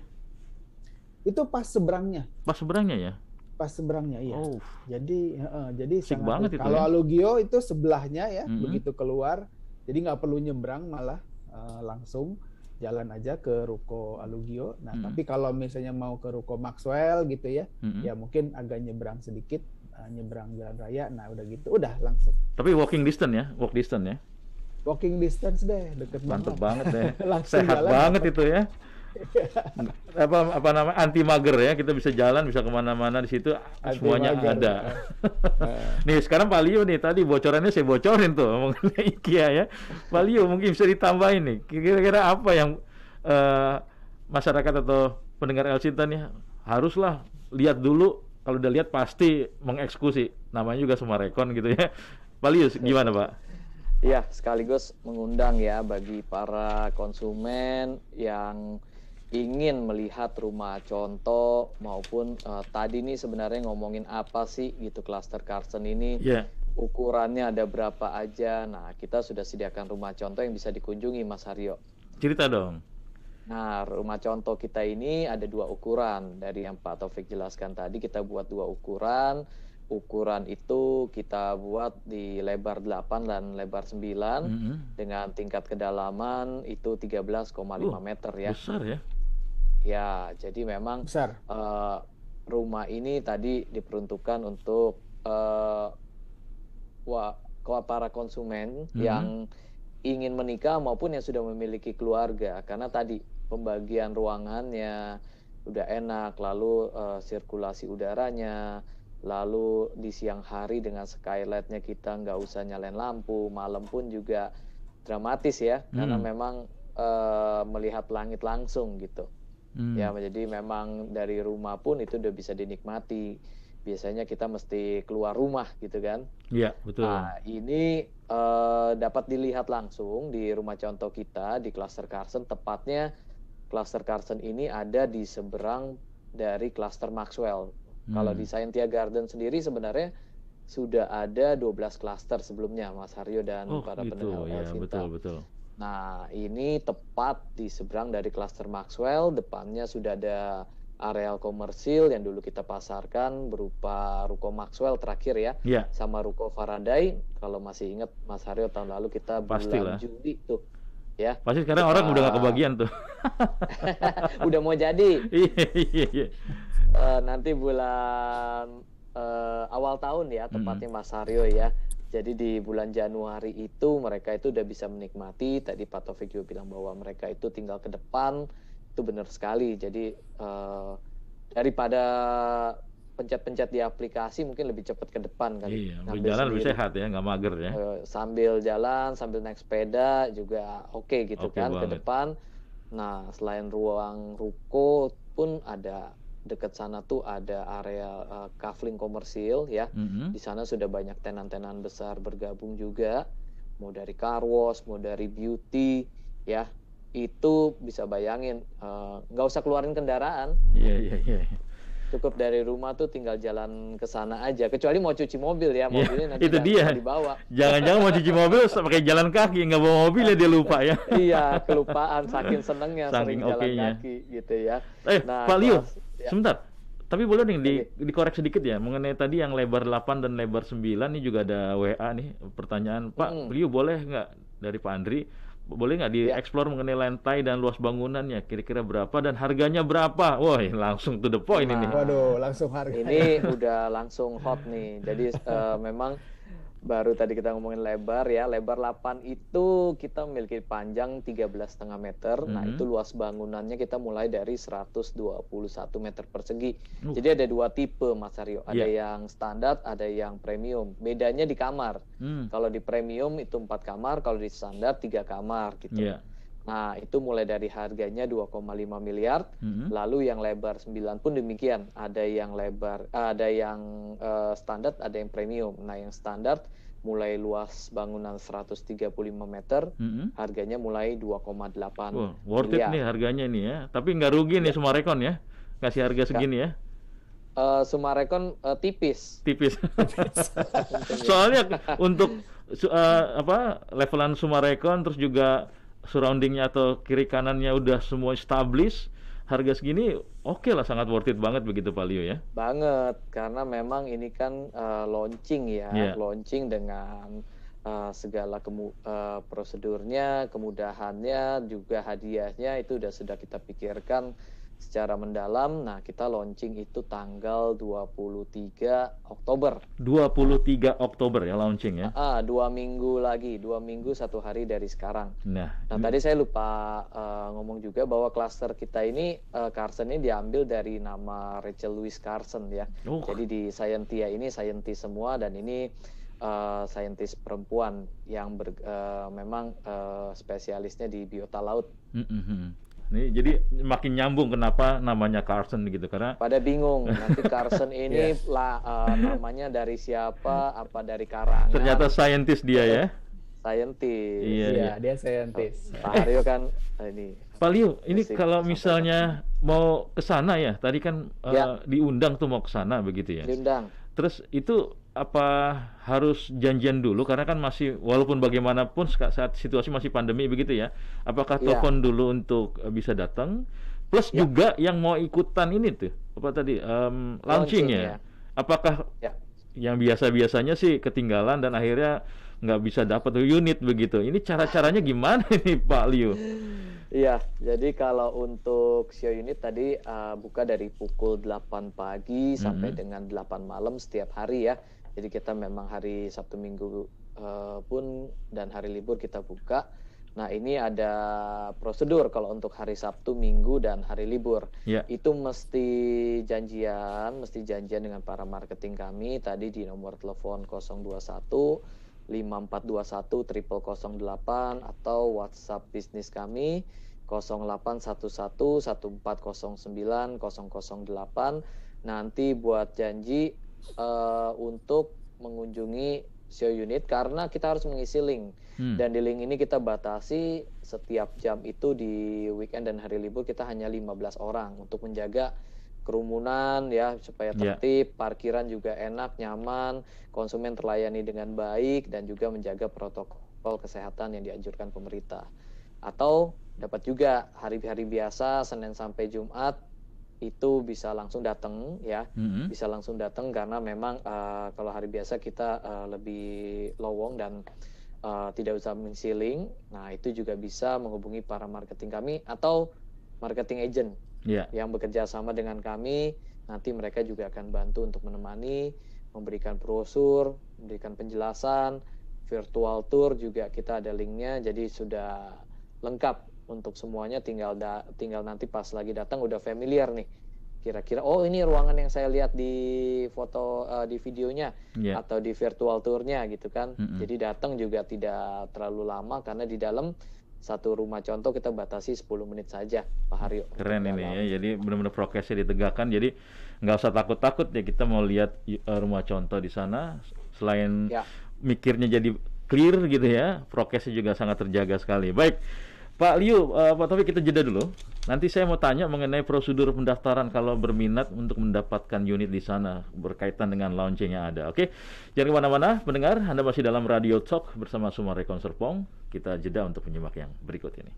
Itu pas seberangnya. Pas seberangnya ya? Pas seberangnya iya. Oh. Jadi uh, jadi Sik sangat banget itu. Kalau ya? Alogio itu sebelahnya ya, mm-hmm. begitu keluar, jadi nggak perlu nyebrang malah uh, langsung jalan aja ke ruko Alugio. Nah, mm-hmm. tapi kalau misalnya mau ke ruko Maxwell gitu ya, mm-hmm. ya mungkin agak nyebrang sedikit uh, nyebrang jalan raya nah udah gitu udah langsung tapi walking distance ya walk distance ya walking distance deh deket Mantep banget banget deh langsung sehat jalan banget itu ya apa apa nama anti mager ya kita bisa jalan bisa kemana-mana di situ semuanya ada nah. nih sekarang Pak nih tadi bocorannya saya bocorin tuh mengenai IKEA ya Pak mungkin bisa ditambahin nih kira-kira apa yang uh, masyarakat atau pendengar El Cinta nih haruslah lihat dulu kalau udah lihat pasti mengeksekusi. Namanya juga semua rekon gitu ya. Pak gimana Pak? Ya, sekaligus mengundang ya bagi para konsumen yang ingin melihat rumah contoh maupun uh, tadi nih sebenarnya ngomongin apa sih gitu cluster Carson ini. Yeah. Ukurannya ada berapa aja. Nah, kita sudah sediakan rumah contoh yang bisa dikunjungi Mas Haryo. Cerita dong. Nah, rumah contoh kita ini ada dua ukuran. Dari yang Pak Taufik jelaskan tadi, kita buat dua ukuran. Ukuran itu kita buat di lebar 8 dan lebar 9 mm -hmm. dengan tingkat kedalaman itu 13,5 oh, meter ya. Besar ya. Ya, jadi memang besar. Uh, rumah ini tadi diperuntukkan untuk uh, wa, para konsumen mm -hmm. yang ingin menikah maupun yang sudah memiliki keluarga karena tadi pembagian ruangannya udah enak lalu uh, sirkulasi udaranya lalu di siang hari dengan skylightnya kita nggak usah nyalain lampu malam pun juga dramatis ya hmm. karena memang uh, melihat langit langsung gitu hmm. ya jadi memang dari rumah pun itu udah bisa dinikmati biasanya kita mesti keluar rumah gitu kan. Iya, betul. Nah, ini uh, dapat dilihat langsung di rumah contoh kita di klaster Carson tepatnya klaster Carson ini ada di seberang dari klaster Maxwell. Hmm. Kalau di hmm. Scientia Garden sendiri sebenarnya sudah ada 12 klaster sebelumnya Mas Haryo dan oh, para gitu. pendengar ya, betul betul. Nah, ini tepat di seberang dari klaster Maxwell, depannya sudah ada areal komersil yang dulu kita pasarkan berupa Ruko Maxwell terakhir ya, yeah. sama Ruko Faraday. Kalau masih ingat Mas Haryo tahun lalu kita Pastilah. bulan Juli tuh ya. Pasti sekarang kita... orang udah gak kebagian tuh. udah mau jadi. uh, nanti bulan uh, awal tahun ya, tempatnya Mas Haryo ya. Jadi di bulan Januari itu mereka itu udah bisa menikmati. Tadi Pak Taufik juga bilang bahwa mereka itu tinggal ke depan itu benar sekali jadi uh, daripada pencet-pencet di aplikasi mungkin lebih cepat ke depan kali. Iya, sambil jalan sendiri. lebih sehat ya, nggak mager ya. Eh, sambil jalan, sambil naik sepeda juga oke okay, gitu okay kan ke depan. Nah, selain ruang ruko pun ada dekat sana tuh ada area uh, eh, kafling komersil ya. Mm -hmm. Di sana sudah banyak tenan-tenan besar bergabung juga, mau dari car wash, mau dari beauty ya itu bisa bayangin eh, nggak uh, usah keluarin kendaraan. Iya yeah, iya yeah, Yeah. Cukup dari rumah tuh tinggal jalan ke sana aja. Kecuali mau cuci mobil ya, iya, mobilnya nanti itu dia. dibawa. Jangan-jangan mau cuci mobil pakai jalan kaki, nggak bawa mobil ya dia lupa ya. iya, kelupaan saking senengnya saking sering jalan kaki gitu ya. Eh, nah, Pak Liu, ya. sebentar. Tapi boleh nih di, dikorek sedikit ya mengenai tadi yang lebar 8 dan lebar 9 ini juga ada WA nih pertanyaan Pak mm. Liu boleh nggak dari Pak Andri boleh nggak ya. dieksplor ya. mengenai lantai dan luas bangunannya kira-kira berapa dan harganya berapa wah langsung to the point nah, ini waduh langsung harga ini udah langsung hot nih jadi uh, memang baru tadi kita ngomongin lebar ya. Lebar 8 itu kita memiliki panjang 13,5 meter. Mm -hmm. Nah, mm-hmm. itu luas bangunannya kita mulai dari 121 meter persegi. Uh. Jadi ada dua tipe Mas Aryo. Ada yeah. yang standar, ada yang premium. Bedanya di kamar. Mm. Kalau di premium itu empat kamar, kalau di standar tiga kamar gitu. Yeah. Nah, itu mulai dari harganya 2,5 miliar, mm-hmm. lalu yang lebar 9 pun demikian. Ada yang lebar, ada yang uh, standar, ada yang premium. Nah, yang standar mulai luas bangunan 135 meter, mm-hmm. harganya mulai 2,8 wow, Worth miliar. it nih harganya ini ya. Tapi nggak rugi ya. nih iya. Summarecon ya, ngasih harga segini ya. Uh, Sumarekon uh, tipis. Tipis. Soalnya untuk uh, apa levelan Sumarekon terus juga surroundingnya atau kiri kanannya udah semua established harga segini oke okay lah sangat worth it banget begitu Pak Leo ya. Banget karena memang ini kan uh, launching ya, yeah. launching dengan uh, segala kemu uh, prosedurnya, kemudahannya, juga hadiahnya itu udah sudah kita pikirkan secara mendalam. Nah, kita launching itu tanggal 23 Oktober. 23 Oktober ya launching ya? Ah, dua minggu lagi, dua minggu satu hari dari sekarang. Nah, nah tadi saya lupa uh, ngomong juga bahwa klaster kita ini uh, Carson ini diambil dari nama Rachel Louise Carson ya. Oh. Jadi di Scientia ini scientist semua dan ini uh, scientist perempuan yang ber, uh, memang uh, spesialisnya di biota laut. Mm -hmm. Nih, jadi makin nyambung kenapa namanya Carson gitu karena pada bingung nanti Carson ini yes. Iya. lah eh, uh, namanya dari siapa apa dari karang. Ternyata saintis dia ya. Saintis. Iya, iya, iya. dia saintis. Pak Aryo kan eh, ini. Pak Liu, ini Masih kalau misalnya mau ke sana ya, tadi kan uh, ya. diundang tuh mau ke sana begitu ya. Diundang. Terus itu apa harus janjian dulu karena kan masih walaupun bagaimanapun saat situasi masih pandemi begitu ya apakah yeah. telepon dulu untuk eh, bisa datang plus yeah. juga yang mau ikutan ini tuh apa tadi um, launching, ya. Iya. apakah yeah. yang biasa biasanya sih ketinggalan dan akhirnya nggak bisa dapat unit begitu ini cara caranya gimana nih Pak Liu? Iya, jadi kalau untuk Sio unit tadi uh, buka dari pukul 8 pagi mm -hmm. sampai mm-hmm. dengan 8 malam setiap hari ya. Jadi kita memang hari Sabtu Minggu uh, pun dan hari libur kita buka. Nah, ini ada prosedur kalau untuk hari Sabtu, Minggu, dan hari libur. Yeah. Itu mesti janjian, mesti janjian dengan para marketing kami tadi di nomor telepon 021 5421 08 atau WhatsApp bisnis kami 0811 1409 008. Nanti buat janji uh, untuk mengunjungi show unit karena kita harus mengisi link hmm. dan di link ini kita batasi setiap jam itu di weekend dan hari libur kita hanya 15 orang untuk menjaga kerumunan ya supaya ya. tertib, yeah. parkiran juga enak, nyaman, konsumen terlayani dengan baik dan juga menjaga protokol kesehatan yang dianjurkan pemerintah. Atau dapat juga hari-hari biasa Senin sampai Jumat itu bisa langsung datang ya mm-hmm. bisa langsung datang karena memang uh, kalau hari biasa kita uh, lebih lowong dan uh, tidak usah mensiling nah itu juga bisa menghubungi para marketing kami atau marketing agent yeah. yang bekerja sama dengan kami nanti mereka juga akan bantu untuk menemani memberikan brosur memberikan penjelasan virtual tour juga kita ada linknya jadi sudah lengkap untuk semuanya tinggal da tinggal nanti pas lagi datang udah familiar nih kira-kira oh ini ruangan yang saya lihat di foto uh, di videonya yeah. atau di virtual tournya gitu kan mm -hmm. jadi datang juga tidak terlalu lama karena di dalam satu rumah contoh kita batasi 10 menit saja Pak Haryo. Keren ini ya, jadi benar-benar prokesnya ditegakkan. Jadi nggak usah takut-takut ya kita mau lihat eh, rumah contoh di sana. Selain ya. mikirnya jadi clear gitu ya, prokesnya juga sangat terjaga sekali. Baik, Pak Liu, uh, Pak Taufik kita jeda dulu. Nanti saya mau tanya mengenai prosedur pendaftaran kalau berminat untuk mendapatkan unit di sana berkaitan dengan launching yang ada. Oke, jangan kemana-mana, mendengar Anda masih dalam Radio Talk bersama Sumarekon Serpong. Kita jeda untuk menyimak yang berikut ini.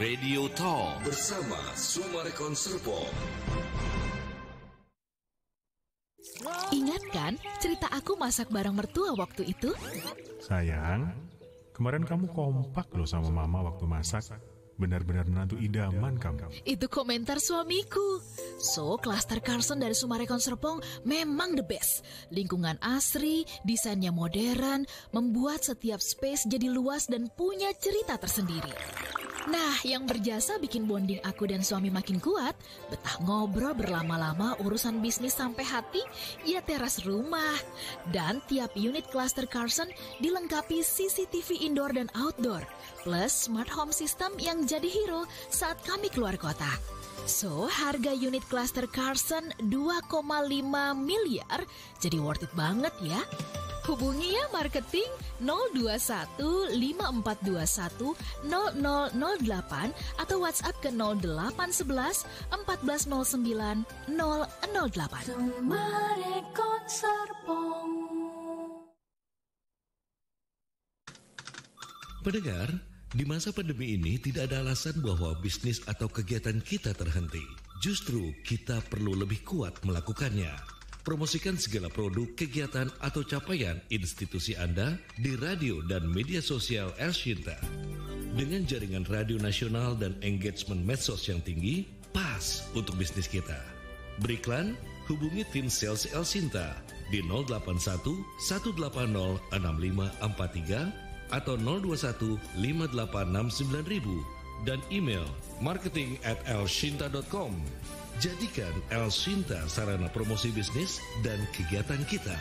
Radio Talk bersama Sumare Serpong. Ingatkan cerita aku masak bareng mertua waktu itu? Sayang, Kemarin kamu kompak loh sama mama waktu masak. Benar-benar menantu idaman kamu. Itu komentar suamiku. So, klaster Carson dari Sumarekon Serpong memang the best. Lingkungan asri, desainnya modern, membuat setiap space jadi luas dan punya cerita tersendiri. Nah, yang berjasa bikin bonding aku dan suami makin kuat, betah ngobrol berlama-lama urusan bisnis sampai hati, ya teras rumah. Dan tiap unit klaster Carson dilengkapi CCTV indoor dan outdoor, plus smart home system yang jadi hero saat kami keluar kota. So, harga unit klaster Carson 2,5 miliar, jadi worth it banget ya. Hubungi ya marketing 021 atau WhatsApp ke 0811 1409 008. Pendengar, di masa pandemi ini tidak ada alasan bahwa bisnis atau kegiatan kita terhenti. Justru kita perlu lebih kuat melakukannya. Promosikan segala produk, kegiatan, atau capaian institusi Anda di radio dan media sosial Elshinta. Dengan jaringan radio nasional dan engagement medsos yang tinggi, pas untuk bisnis kita. Beriklan, hubungi tim sales Shinta di 081 180 6543 atau 021 586 9000 dan email marketing at Jadikan El Sinta sarana promosi bisnis dan kegiatan kita.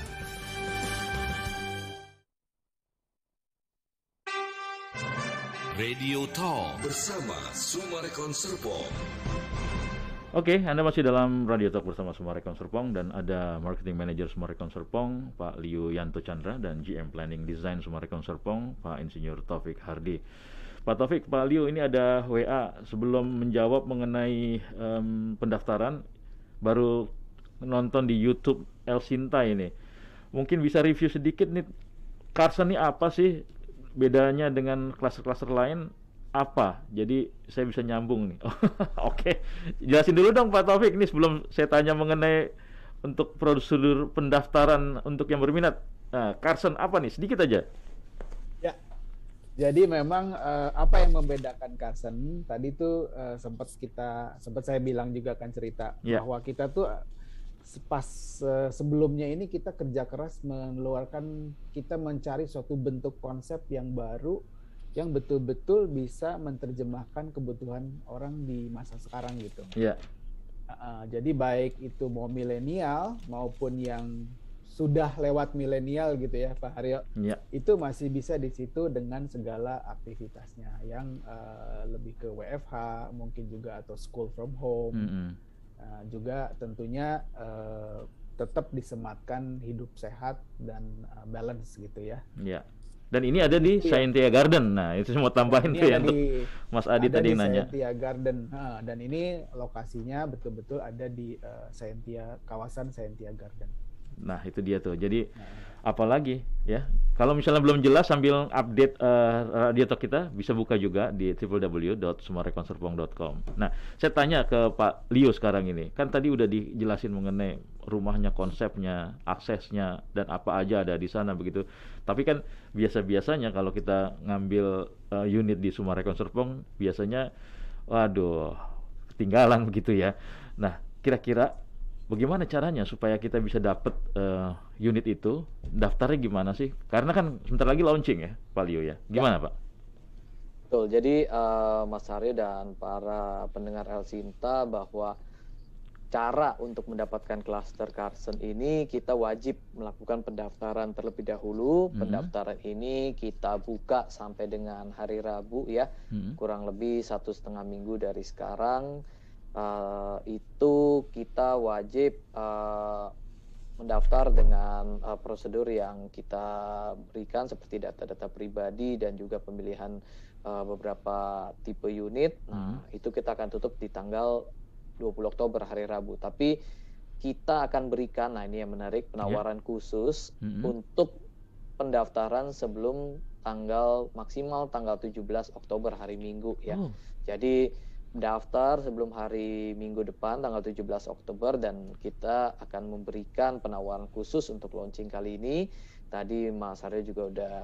Radio Talk bersama Sumarekon Serpong. Oke, okay, Anda masih dalam Radio Talk bersama Sumarekon Serpong dan ada Marketing Manager Sumarekon Serpong, Pak Liu Yanto Chandra dan GM Planning Design Sumarekon Serpong, Pak Insinyur Taufik Hardi. Pak Taufik, Pak Liu ini ada WA sebelum menjawab mengenai um, pendaftaran baru nonton di YouTube El Sinta ini. Mungkin bisa review sedikit nih Carson ini apa sih bedanya dengan kelas-kelas lain apa? Jadi saya bisa nyambung nih. Oke, jelasin dulu dong Pak Taufik nih sebelum saya tanya mengenai untuk prosedur pendaftaran untuk yang berminat. Nah, Carson apa nih? Sedikit aja. Jadi memang uh, apa yang membedakan Carson tadi tuh uh, eh, sempat kita sempat saya bilang juga kan cerita yeah. bahwa kita tuh eh, pas uh, sebelumnya ini kita kerja keras mengeluarkan kita mencari suatu bentuk konsep yang baru yang betul-betul bisa menerjemahkan kebutuhan orang di masa sekarang gitu. Iya. Yeah. Uh, jadi baik itu mau milenial maupun yang sudah lewat milenial gitu ya Pak Haryo, ya. itu masih bisa di situ dengan segala aktivitasnya yang uh, lebih ke WFH mungkin juga atau school from home, mm -hmm. uh, juga tentunya uh, tetap disematkan hidup sehat dan uh, balance gitu ya. ya. Dan ini ada di ya. Scientia Garden. Nah, itu semua tambahin tuh ya di, Mas Adi tadi yang nanya. Scientia Garden. Nah, dan ini lokasinya betul-betul ada di uh, Scientia kawasan Scientia Garden. Nah, itu dia tuh. Jadi apalagi ya. Kalau misalnya belum jelas sambil update uh, radio talk kita bisa buka juga di www.sumarekonserpong.com. Nah, saya tanya ke Pak Leo sekarang ini. Kan tadi udah dijelasin mengenai rumahnya, konsepnya, aksesnya dan apa aja ada di sana begitu. Tapi kan biasa-biasanya kalau kita ngambil uh, unit di Sumarekonserpong biasanya waduh ketinggalan begitu ya. Nah, kira-kira bagaimana caranya supaya kita bisa dapat uh, eh, unit itu? Daftarnya gimana sih? Karena kan sebentar lagi launching ya, Pak Leo ya. ya. Gimana ya. Pak? Betul. Jadi uh, Mas Aryo dan para pendengar El Sinta bahwa cara untuk mendapatkan klaster Carson ini kita wajib melakukan pendaftaran terlebih dahulu. Mm -hmm. Pendaftaran ini kita buka sampai dengan hari Rabu ya, mm -hmm. kurang lebih satu setengah minggu dari sekarang uh, itu kita wajib uh, mendaftar dengan uh, prosedur yang kita berikan seperti data-data pribadi dan juga pemilihan uh, beberapa tipe unit. Nah, hmm. itu kita akan tutup di tanggal 20 Oktober hari Rabu. Tapi kita akan berikan, nah ini yang menarik, ya. penawaran yeah. khusus -hmm. untuk pendaftaran sebelum tanggal maksimal tanggal 17 Oktober hari Minggu ya. Oh. Jadi daftar sebelum hari Minggu depan tanggal 17 Oktober dan kita akan memberikan penawaran khusus untuk launching kali ini. Tadi Mas Arya juga udah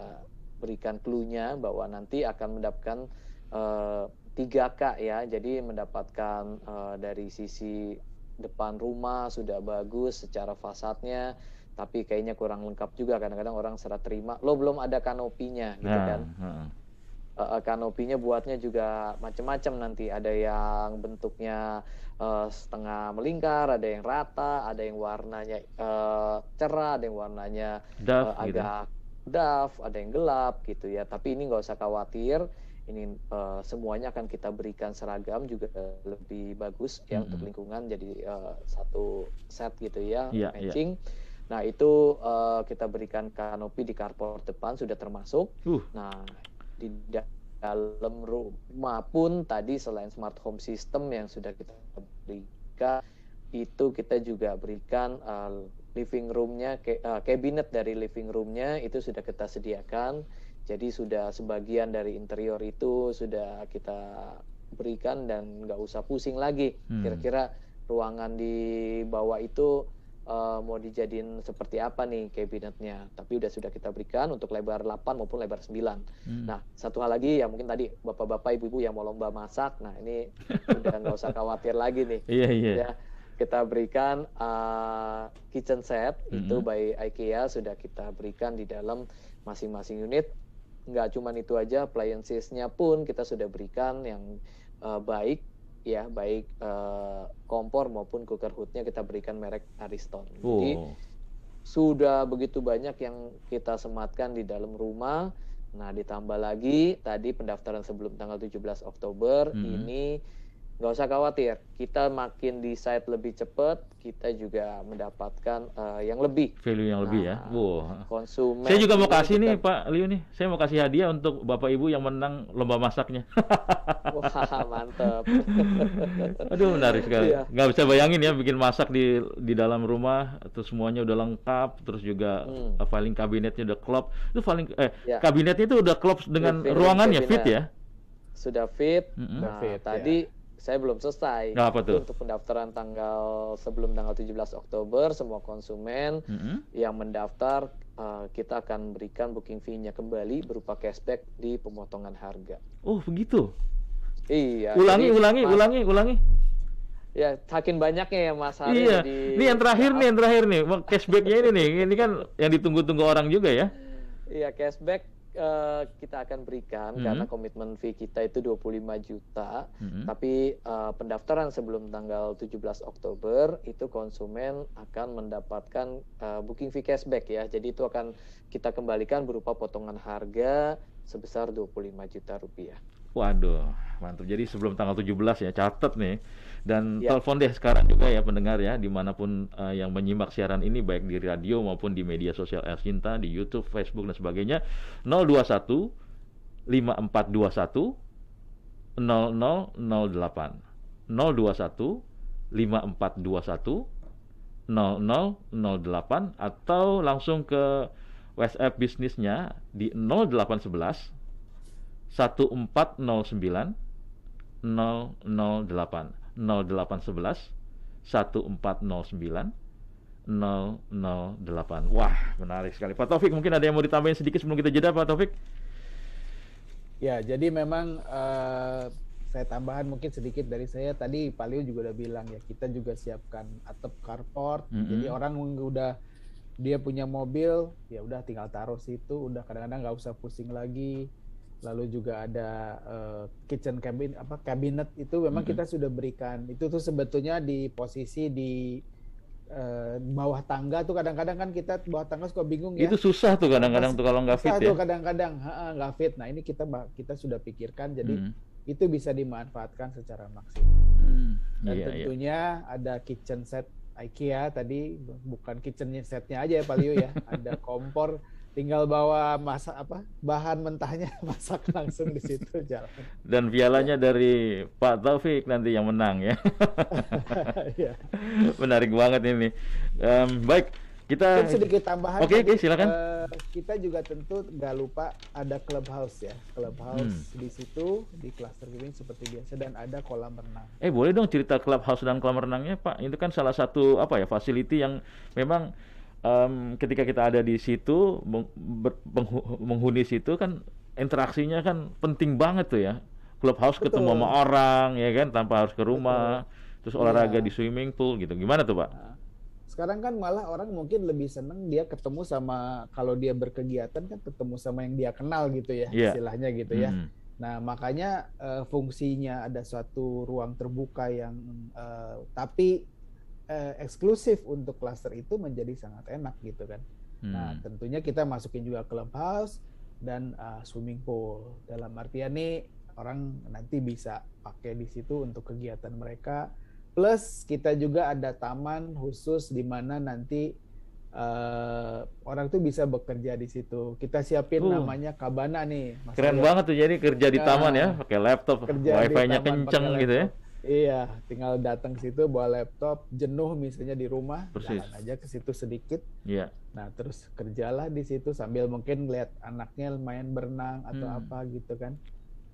berikan clue-nya bahwa nanti akan mendapatkan uh, eh, 3K ya. Jadi mendapatkan uh, dari sisi depan rumah sudah bagus secara fasadnya tapi kayaknya kurang lengkap juga kadang-kadang orang serah terima lo belum ada kanopinya gitu nah, kan. Uh uh, kanopinya buatnya juga macam-macam nanti ada yang bentuknya uh, setengah melingkar ada yang rata ada yang warnanya uh, cerah ada yang warnanya Duff, uh, agak gitu. daf ada yang gelap gitu ya tapi ini nggak usah khawatir ini uh, semuanya akan kita berikan seragam juga lebih bagus mm -hmm. untuk lingkungan jadi uh, satu set gitu ya yeah, iya. matching yeah. Nah, itu uh, kita berikan kanopi di carport depan sudah termasuk. Uh. Nah, di dalam rumah pun tadi selain smart home system yang sudah kita berikan itu kita juga berikan uh, living roomnya uh, cabinet dari living roomnya itu sudah kita sediakan jadi sudah sebagian dari interior itu sudah kita berikan dan nggak usah pusing lagi hmm. kira-kira hmm. ruangan di bawah itu uh, mau dijadiin seperti apa nih kabinetnya. Tapi udah sudah kita berikan untuk lebar 8 maupun lebar 9. Hmm. Nah, satu hal lagi ya mungkin tadi bapak-bapak ibu-ibu yang mau lomba masak, nah ini udah nggak usah khawatir lagi nih. Iya, yeah, iya. Yeah. kita berikan uh, kitchen set mm -hmm. itu by IKEA sudah kita berikan di dalam masing-masing unit. Nggak cuma itu aja, appliancesnya pun kita sudah berikan yang uh, baik ya baik uh, kompor maupun cooker hoodnya kita berikan merek Ariston. Oh. Jadi sudah begitu banyak yang kita sematkan di dalam rumah. Nah ditambah lagi tadi pendaftaran sebelum tanggal 17 Oktober mm -hmm. ini nggak usah khawatir kita makin decide lebih cepat kita juga mendapatkan uh, yang lebih value yang nah, lebih ya nah, wow. konsumen saya juga mau kasih nih Pak Liu nih saya mau kasih hadiah untuk bapak ibu yang menang lomba masaknya wah mantap aduh menarik sekali iya. nggak bisa bayangin ya bikin masak di di dalam rumah terus semuanya udah lengkap terus juga hmm. Eh, filing kabinetnya udah klop itu filing eh ya. kabinetnya itu udah klop dengan ruangannya fit ya sudah fit mm -hmm. nah fit, tadi ya saya belum selesai. Nah, apa tuh? Untuk pendaftaran tanggal sebelum tanggal 17 Oktober, semua konsumen mm -hmm. yang mendaftar uh, kita akan berikan booking fee-nya kembali berupa cashback di pemotongan harga. Oh, begitu. Iya. Ulangi, jadi, ulangi, mas, ulangi, ulangi. Ya, takin banyaknya ya Mas Hari. Iya. Jadi, ini yang terakhir ya. nih, yang terakhir nih. Cashbacknya ini nih. Ini kan yang ditunggu-tunggu orang juga ya. Iya, cashback uh, kita akan berikan mm -hmm. karena komitmen fee kita itu 25 juta. Mm -hmm. Tapi uh, pendaftaran sebelum tanggal 17 Oktober itu konsumen akan mendapatkan uh, booking fee cashback ya. Jadi itu akan kita kembalikan berupa potongan harga sebesar 25 juta rupiah. Waduh, mantap. Jadi sebelum tanggal 17 ya, catat nih. Dan ya. telepon deh sekarang juga ya pendengar ya, dimanapun uh, yang menyimak siaran ini, baik di radio maupun di media sosial El Cinta, di Youtube, Facebook, dan sebagainya. 021 5421 0008 021 5421 0008 atau langsung ke WhatsApp bisnisnya di 0811 1409 008 0811 1409 008. Wah, menarik sekali. Pak Taufik, mungkin ada yang mau ditambahin sedikit sebelum kita jeda, Pak Taufik? Ya, jadi memang uh, saya tambahan mungkin sedikit dari saya tadi Pak Liu juga udah bilang ya, kita juga siapkan atap carport. Mm -hmm. Jadi orang udah dia punya mobil, ya udah tinggal taruh situ, udah kadang-kadang nggak -kadang usah pusing lagi lalu juga ada uh, kitchen cabinet apa kabinet itu memang mm -hmm. kita sudah berikan itu tuh sebetulnya di posisi di uh, bawah tangga tuh kadang-kadang kan kita bawah tangga suka bingung itu ya itu susah tuh kadang-kadang tuh kalau nggak fit ya kadang-kadang nggak fit nah ini kita kita sudah pikirkan jadi mm. itu bisa dimanfaatkan secara maksimal mm. dan yeah, iya. tentunya yeah. ada kitchen set IKEA tadi bukan kitchen setnya aja ya Pak Liu ya ada kompor tinggal bawa masa apa bahan mentahnya masak langsung di situ jalan dan pialanya dari Pak Taufik nanti yang menang ya iya. menarik banget ini um, baik kita Dan sedikit tambahan oke okay, okay, silakan uh, kita juga tentu nggak lupa ada clubhouse ya clubhouse hmm. di situ di cluster gaming seperti biasa dan ada kolam renang eh boleh dong cerita clubhouse dan kolam renangnya pak itu kan salah satu apa ya fasiliti yang memang um, ketika kita ada di situ menghuni situ kan interaksinya kan penting banget tuh ya clubhouse Betul. ketemu sama orang ya kan tanpa harus ke rumah Betul. terus olahraga ya. di swimming pool gitu gimana tuh pak? Nah, sekarang kan malah orang mungkin lebih seneng dia ketemu sama kalau dia berkegiatan kan ketemu sama yang dia kenal gitu ya yeah. istilahnya gitu ya. hmm. ya. Nah makanya uh, fungsinya ada suatu ruang terbuka yang uh, tapi eh, eksklusif untuk klaster itu menjadi sangat enak gitu kan. Nah, hmm. Nah tentunya kita masukin juga clubhouse dan uh, swimming pool. Dalam artian nih orang nanti bisa pakai di situ untuk kegiatan mereka. Plus kita juga ada taman khusus di mana nanti uh, orang tuh bisa bekerja di situ. Kita siapin uh. namanya Kabana nih. Keren banget tuh jadi kerja di iya. taman ya, pakai laptop, wifi-nya kenceng gitu ya. Iya, tinggal datang ke situ bawa laptop, jenuh misalnya di rumah, Persis. jalan aja ke situ sedikit. Iya. Nah, terus kerjalah di situ sambil mungkin lihat anaknya main berenang atau hmm. apa gitu kan.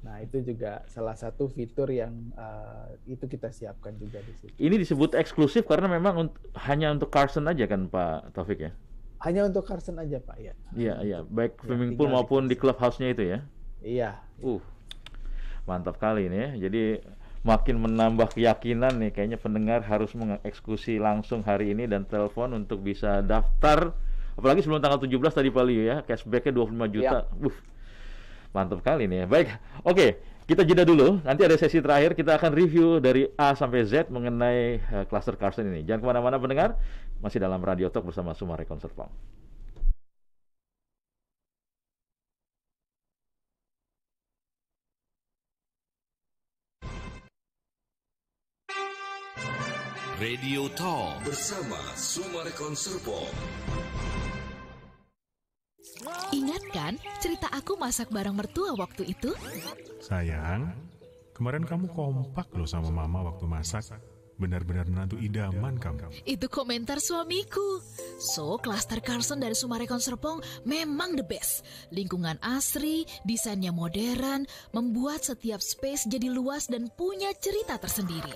Nah, itu juga salah satu fitur yang uh, itu kita siapkan juga di situ. Ini disebut eksklusif karena memang un hanya untuk Carson aja kan, Pak Taufik ya? Hanya untuk Carson aja, Pak, ya. Iya, iya, baik ya, swimming pool maupun di clubhouse-nya itu ya. Iya. Uh. Mantap kali ini ya. Jadi makin menambah keyakinan nih kayaknya pendengar harus mengeksekusi langsung hari ini dan telepon untuk bisa daftar apalagi sebelum tanggal 17 tadi Liu ya cashbacknya 25 juta yep. Ya. Uf, mantap kali nih ya. baik oke okay, kita jeda dulu nanti ada sesi terakhir kita akan review dari A sampai Z mengenai uh, eh, cluster Carson ini jangan kemana-mana pendengar masih dalam Radio Talk bersama Sumare Concert Radio Talk bersama Sumarekon Serpong. Ingat kan cerita aku masak bareng mertua waktu itu? Sayang, kemarin kamu kompak loh sama mama waktu masak. Benar-benar menantu idaman kamu. Itu komentar suamiku. So, klaster Carson dari Sumarekon Serpong memang the best. Lingkungan asri, desainnya modern, membuat setiap space jadi luas dan punya cerita tersendiri.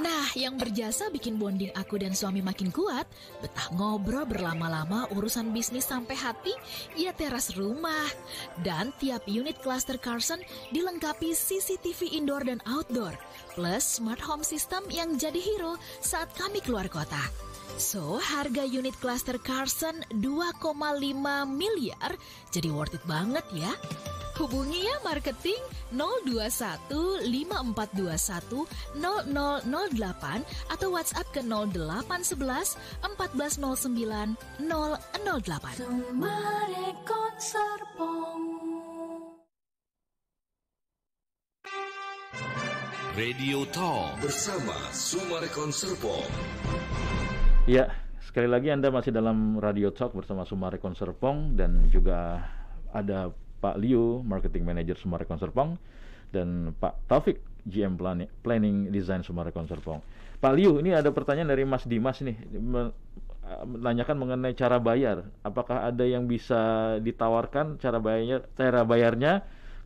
Nah, yang berjasa bikin bonding aku dan suami makin kuat, betah ngobrol berlama-lama urusan bisnis sampai hati, ya teras rumah. Dan tiap unit klaster Carson dilengkapi CCTV indoor dan outdoor, plus smart home system yang jadi hero saat kami keluar kota. So, harga unit klaster Carson 2,5 miliar jadi worth it banget ya. Hubungi ya marketing 021 5421 0008 atau WhatsApp ke 0811 1409 008. konser pong. Radio Talk bersama Sumare Konserpong. Ya, sekali lagi Anda masih dalam Radio Talk bersama Sumare Serpong dan juga ada Pak Liu, Marketing Manager Sumare Serpong dan Pak Taufik, GM Planning, Design Sumare Serpong. Pak Liu, ini ada pertanyaan dari Mas Dimas nih menanyakan mengenai cara bayar. Apakah ada yang bisa ditawarkan cara bayarnya cara bayarnya?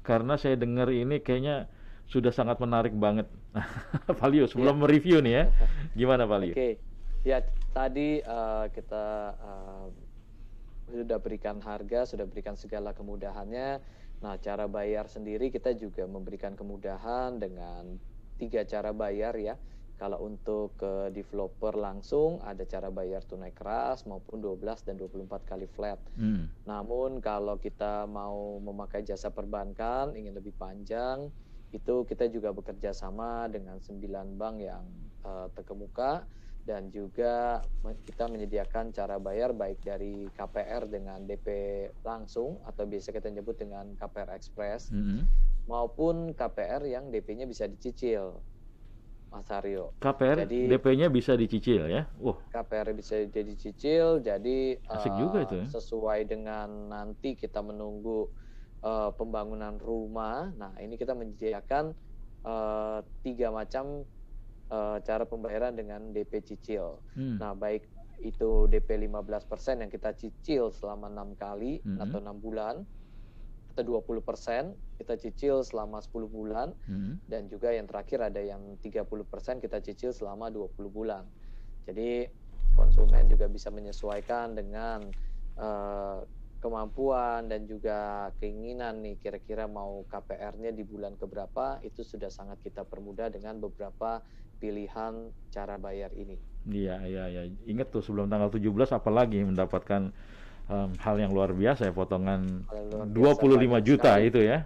Karena saya dengar ini kayaknya sudah sangat menarik banget. Pak Liu, sebelum yeah. mereview nih ya. Gimana Pak Liu? Okay. Ya, tadi uh, kita uh, sudah berikan harga, sudah berikan segala kemudahannya. Nah, cara bayar sendiri kita juga memberikan kemudahan dengan tiga cara bayar ya. Kalau untuk ke eh, developer langsung ada cara bayar tunai keras maupun 12 dan 24 kali flat. Hmm. Namun kalau kita mau memakai jasa perbankan ingin lebih panjang itu kita juga bekerja sama dengan sembilan bank yang uh, terkemuka dan juga kita menyediakan cara bayar baik dari KPR dengan DP langsung atau bisa kita nyebut dengan KPR Express mm -hmm. maupun KPR yang DP-nya bisa dicicil Mas Aryo. KPR DP-nya bisa dicicil ya? Wow. KPR bisa dicicil, jadi Asik uh, juga itu. Ya? Eh, sesuai dengan nanti kita menunggu uh, pembangunan rumah. Nah ini kita menyediakan uh, tiga macam uh, cara pembayaran dengan DP cicil. Hmm. Nah, baik itu DP 15% yang kita cicil selama enam kali hmm. atau enam bulan atau 20 persen kita cicil selama 10 bulan hmm. dan juga yang terakhir ada yang 30 persen kita cicil selama 20 bulan. Jadi konsumen juga bisa menyesuaikan dengan uh, kemampuan dan juga keinginan nih kira-kira mau KPR-nya di bulan keberapa itu sudah sangat kita permudah dengan beberapa pilihan cara bayar ini. Iya, iya, iya. Ingat tuh sebelum tanggal 17 apalagi mendapatkan um, hal yang luar biasa ya potongan biasa, 25 juta sekali. itu ya.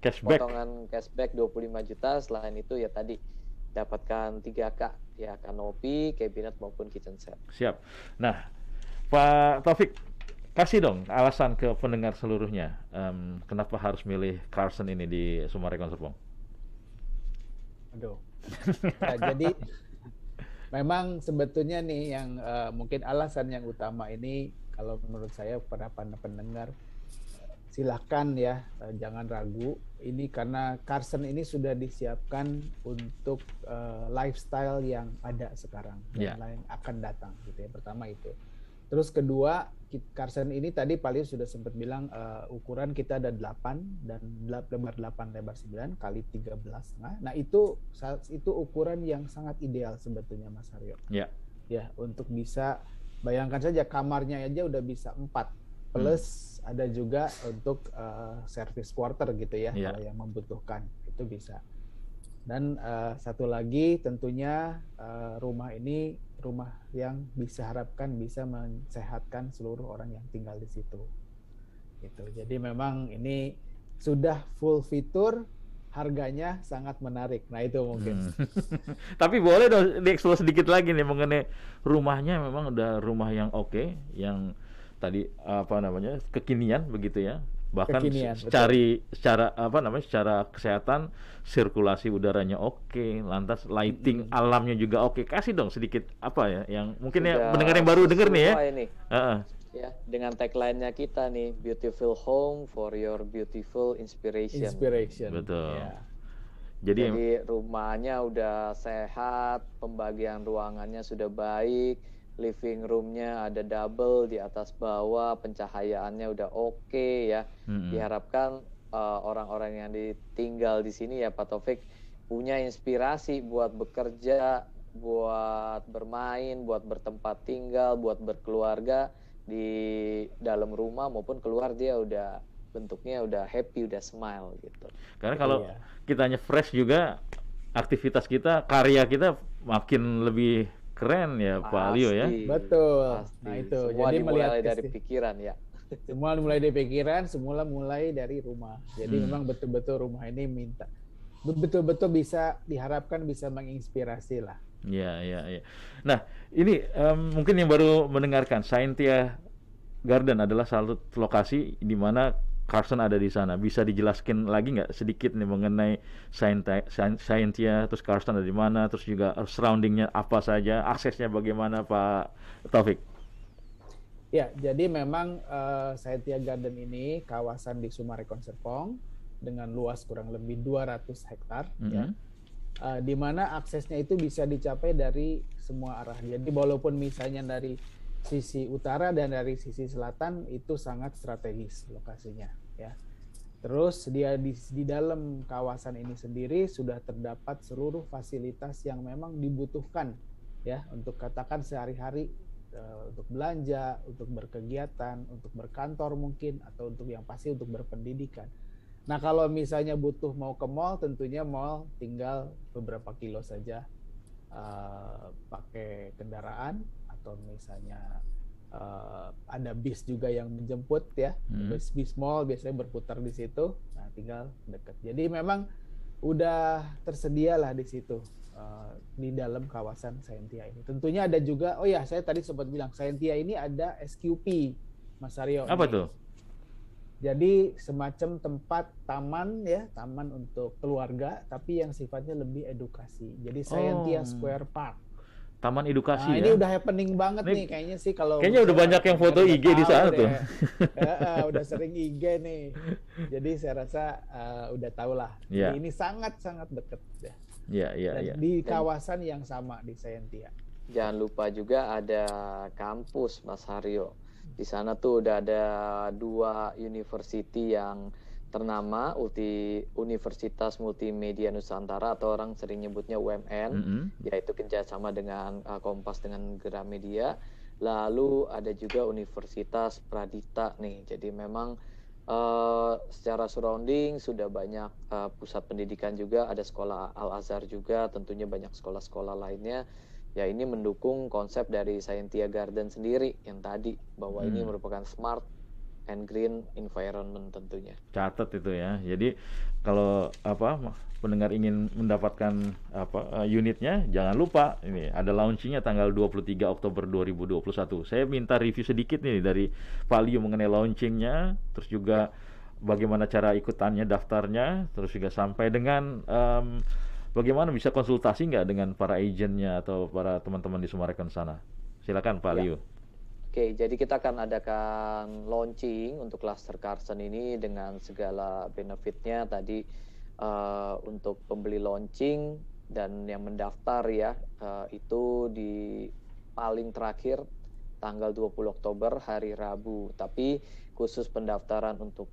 Cashback. Potongan cashback 25 juta selain itu ya tadi dapatkan 3K ya kanopi, cabinet maupun kitchen set. Siap. Nah, Pak Taufik kasih dong alasan ke pendengar seluruhnya um, kenapa harus milih Carson ini di Summarecon Serpong. Aduh, nah, jadi memang sebetulnya nih yang uh, mungkin alasan yang utama ini kalau menurut saya para pendengar eh, silahkan ya eh, jangan ragu ini karena Carson ini sudah disiapkan untuk uh, lifestyle yang ada sekarang yeah. yang akan datang gitu ya pertama itu Terus kedua, Karsen ini tadi Pak sudah sempat bilang uh, ukuran kita ada 8 dan lebar 8 lebar 9 kali 13 nah, nah itu itu ukuran yang sangat ideal sebetulnya Mas Aryo. Ya. Iya, Ya, untuk bisa bayangkan saja kamarnya aja udah bisa 4 plus hmm. ada juga untuk uh, service quarter gitu ya ya. kalau yang membutuhkan itu bisa. Dan uh, satu lagi tentunya uh, rumah ini rumah yang bisa harapkan bisa mensehatkan seluruh orang yang tinggal di situ. Gitu. Jadi memang ini sudah full fitur, harganya sangat menarik. Nah itu mungkin. Hmm. Tapi boleh dong dieksplor sedikit lagi nih mengenai rumahnya memang udah rumah yang oke, okay, yang tadi apa namanya kekinian begitu ya bahkan Kekinian, cari betul. secara apa namanya secara kesehatan sirkulasi udaranya oke lantas lighting hmm. alamnya juga oke kasih dong sedikit apa ya yang mungkin Sudah ya pendengar yang baru dengar nih ya ini. Uh -uh. ya dengan tagline-nya kita nih beautiful home for your beautiful inspiration inspiration betul ya. Jadi, Jadi rumahnya udah sehat, pembagian ruangannya sudah baik, living roomnya ada double di atas bawah pencahayaannya udah oke okay, ya mm-hmm. diharapkan eh, orang-orang yang ditinggal di sini ya Pak Taufik punya inspirasi buat bekerja buat bermain buat bertempat tinggal buat berkeluarga di dalam rumah maupun keluar dia udah bentuknya udah happy udah smile gitu karena kalau iya. kita hanya fresh juga aktivitas kita karya kita makin lebih Keren ya Pasti. Pak Alio ya. Betul. Nah, Pasti. Nah itu. Semua Jadi melihat dari kesini. pikiran ya. Semua mulai dari pikiran, semula mulai dari rumah. Jadi hmm. memang betul-betul rumah ini minta betul-betul bisa diharapkan bisa menginspirasi lah. Ya, ya, ya. Nah, ini um, mungkin yang baru mendengarkan Saintia Garden adalah salut lokasi di mana Carson ada di sana. Bisa dijelaskan lagi nggak sedikit nih mengenai Scientia, terus Carson ada di mana, terus juga surroundingnya apa saja, aksesnya bagaimana Pak Taufik? Ya, jadi memang uh, eh, Scientia Garden ini kawasan di Sumarekon Serpong dengan luas kurang lebih 200 hektar, mm -hmm. ya. Uh, di mana aksesnya itu bisa dicapai dari semua arah. Jadi walaupun misalnya dari sisi utara dan dari sisi selatan itu sangat strategis lokasinya ya. Terus dia di, di dalam kawasan ini sendiri sudah terdapat seluruh fasilitas yang memang dibutuhkan ya untuk katakan sehari-hari eh, untuk belanja, untuk berkegiatan, untuk berkantor mungkin atau untuk yang pasti untuk berpendidikan. Nah, kalau misalnya butuh mau ke mall, tentunya mall tinggal beberapa kilo saja uh, pakai kendaraan atau misalnya uh, ada bis juga yang menjemput ya hmm. bis bis mall biasanya berputar di situ nah tinggal dekat jadi memang udah tersedia lah di situ uh, di dalam kawasan Saintia ini tentunya ada juga oh ya saya tadi sempat bilang Saintia ini ada SQP Mas Aryo apa ini. tuh jadi semacam tempat taman ya, taman untuk keluarga, tapi yang sifatnya lebih edukasi. Jadi Scientia oh. Square Park Taman edukasi. Nah, ya. Ini udah happening banget ini, nih kayaknya sih kalau Kayaknya udah banyak yang foto IG di sana gitu tuh. Ya. udah sering IG nih. Jadi saya rasa uh, udah tau lah. Ya. ini sangat-sangat deket ya. Iya, iya, iya. Di kawasan yang sama di Sayantia. Jangan lupa juga ada kampus Mas Haryo. Di sana tuh udah ada dua university yang ternama Uti Universitas Multimedia Nusantara atau orang sering nyebutnya UMN mm -hmm. yaitu kerjasama dengan uh, Kompas dengan Gramedia lalu ada juga Universitas Pradita nih jadi memang uh, secara surrounding sudah banyak uh, pusat pendidikan juga ada sekolah Al Azhar juga tentunya banyak sekolah-sekolah lainnya ya ini mendukung konsep dari Scientia Garden sendiri yang tadi bahwa mm. ini hmm. merupakan smart and green environment tentunya. Catat itu ya. Jadi kalau apa pendengar ingin mendapatkan apa eh, unitnya jangan lupa ini ada launchingnya tanggal 23 Oktober 2021. Saya minta review sedikit nih dari Value mengenai launchingnya, terus juga bagaimana cara ikutannya, daftarnya, terus juga sampai dengan um, bagaimana bisa konsultasi nggak dengan para agennya atau para teman-teman di Sumarekon sana. Silakan Pak ya. Liu. Oke, jadi kita akan adakan launching untuk cluster Carson ini dengan segala benefitnya tadi uh, untuk pembeli launching dan yang mendaftar ya uh, itu di paling terakhir tanggal 20 Oktober hari Rabu. Tapi khusus pendaftaran untuk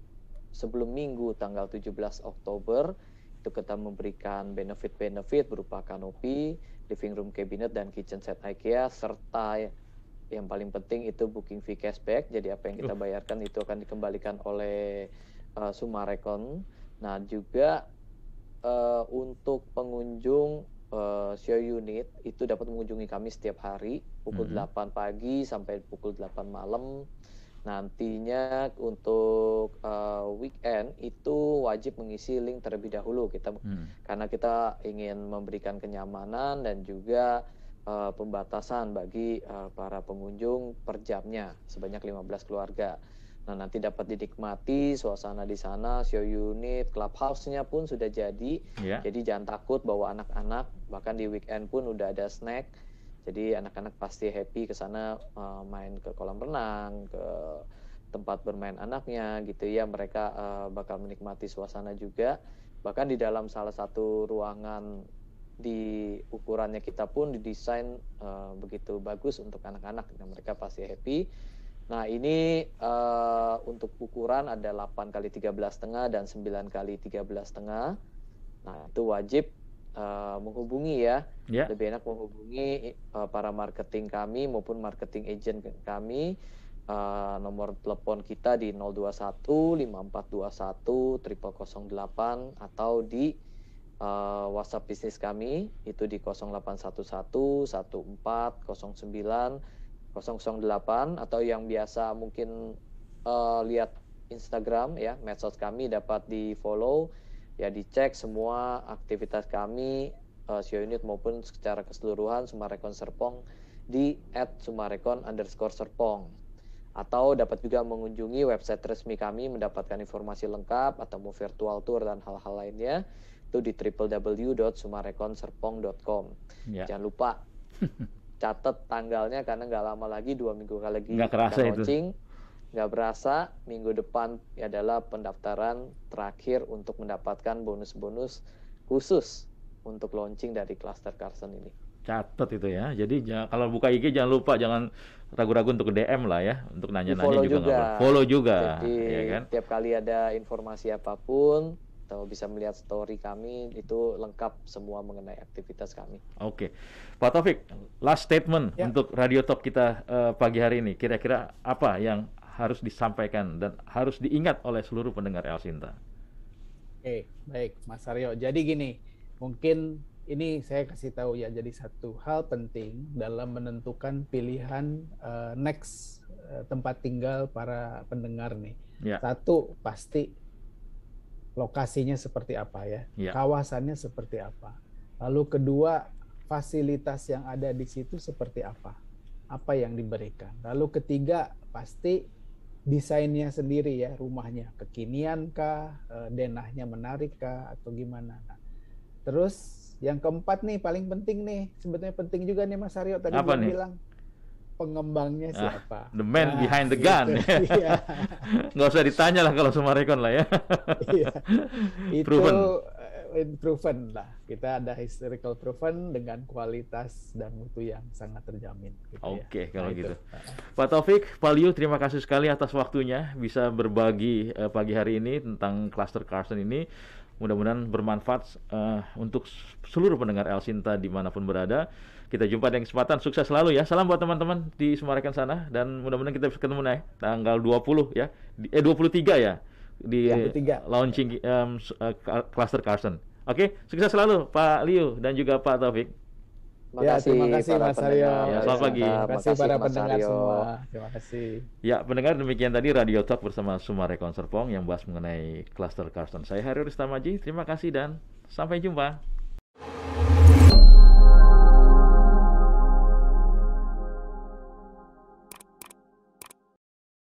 sebelum minggu tanggal 17 Oktober itu kita memberikan benefit-benefit berupa kanopi, living room cabinet dan kitchen set IKEA serta yang paling penting itu booking fee cashback. Jadi apa yang kita bayarkan itu akan dikembalikan oleh uh, eh, Sumarekon. Nah juga uh, untuk pengunjung uh, eh, show unit itu dapat mengunjungi kami setiap hari pukul mm -hmm. 8 pagi sampai pukul 8 malam. Nantinya untuk uh, weekend itu wajib mengisi link terlebih dahulu kita hmm. karena kita ingin memberikan kenyamanan dan juga uh, pembatasan bagi eh, para pengunjung per jamnya sebanyak 15 keluarga. Nah, nanti dapat dinikmati suasana di sana, show unit, clubhouse-nya pun sudah jadi. Yeah. Jadi jangan takut bawa anak-anak, bahkan di weekend pun udah ada snack. Jadi anak-anak pasti happy ke sana eh, main ke kolam renang, ke tempat bermain anaknya gitu ya. Mereka bakal menikmati suasana juga. Bahkan di dalam salah satu ruangan di ukurannya kita pun didesain uh, begitu bagus untuk anak-anak dan nah, mereka pasti happy. Nah, ini uh, untuk ukuran ada 8 kali 13 setengah dan 9 kali 13 setengah. Nah, itu wajib uh, menghubungi ya. Yeah. Lebih enak menghubungi uh, para marketing kami maupun marketing agent kami. Uh, nomor telepon kita di 021 5421 0008 atau di uh, WhatsApp bisnis kami itu di 0811 1409 008 atau yang biasa mungkin uh, lihat Instagram ya medsos kami dapat di follow ya dicek semua aktivitas kami uh, eh, SEO unit maupun secara keseluruhan Sumarekon Serpong di at Sumarekon underscore Serpong atau dapat juga mengunjungi website resmi kami mendapatkan informasi lengkap atau mau virtual tour dan hal-hal lainnya itu di www.sumarekonserpong.com. Ya. Jangan lupa catat tanggalnya karena nggak lama lagi dua minggu kali lagi nggak kerasa launching. itu nggak berasa minggu depan adalah pendaftaran terakhir untuk mendapatkan bonus-bonus khusus untuk launching dari cluster Carson ini catat itu ya. Jadi jangan, kalau buka IG jangan lupa jangan ragu-ragu untuk DM lah ya, untuk nanya-nanya juga, juga. Follow juga. Jadi ya kan? tiap kali ada informasi apapun atau bisa melihat story kami itu lengkap semua mengenai aktivitas kami. Oke, okay. Pak Taufik, last statement ya. untuk Radio Top kita uh, pagi hari ini. Kira-kira apa yang harus disampaikan dan harus diingat oleh seluruh pendengar El Sinta? Oke, okay, baik Mas Aryo. Jadi gini, mungkin ini saya kasih tahu ya. Jadi satu hal penting dalam menentukan pilihan uh, next eh, tempat tinggal para pendengar nih. Ya. Satu pasti lokasinya seperti apa ya, ya. kawasannya seperti apa. Lalu kedua, fasilitas yang ada di situ seperti apa, apa yang diberikan. Lalu ketiga, pasti desainnya sendiri ya, rumahnya kekinian kah, eh, denahnya menarik kah, atau gimana. Nah, terus yang keempat nih paling penting nih, sebetulnya penting juga nih Mas Aryo tadi apa nih? bilang pengembangnya ah, siapa? Ah, the man nah, behind the gitu. gun. iya. Nggak usah ditanya lah kalau Recon lah ya. iya. Itu proven. Eh, proven lah. Kita ada historical proven dengan kualitas dan mutu yang sangat terjamin. Gitu ya. Oke okay, ya. kalau nah, gitu. Itu. Nah, nah. Pak Taufik, Pak Liu, terima kasih sekali atas waktunya bisa berbagi uh, pagi hari ini tentang cluster Carson ini. Mudah-mudahan bermanfaat uh, untuk seluruh pendengar El Sinta dimanapun berada. Kita jumpa dengan kesempatan. Sukses selalu ya. Salam buat teman-teman di Semarakan sana. Dan mudah-mudahan kita bisa ketemu naik eh, tanggal 20 ya. Di, eh 23 ya. Di 23. launching um, cluster Carson. Oke, okay? sukses selalu Pak Liu dan juga Pak Taufik. Ya, terima kasih Mas Aryo. Ya, selamat pagi. Terima kasih para Mas pendengar Aryo. semua. Terima kasih. Ya, pendengar demikian tadi Radio Talk bersama Sumare Konserpong yang bahas mengenai cluster Carson. Saya Haryo Ristamaji. Terima kasih dan sampai jumpa.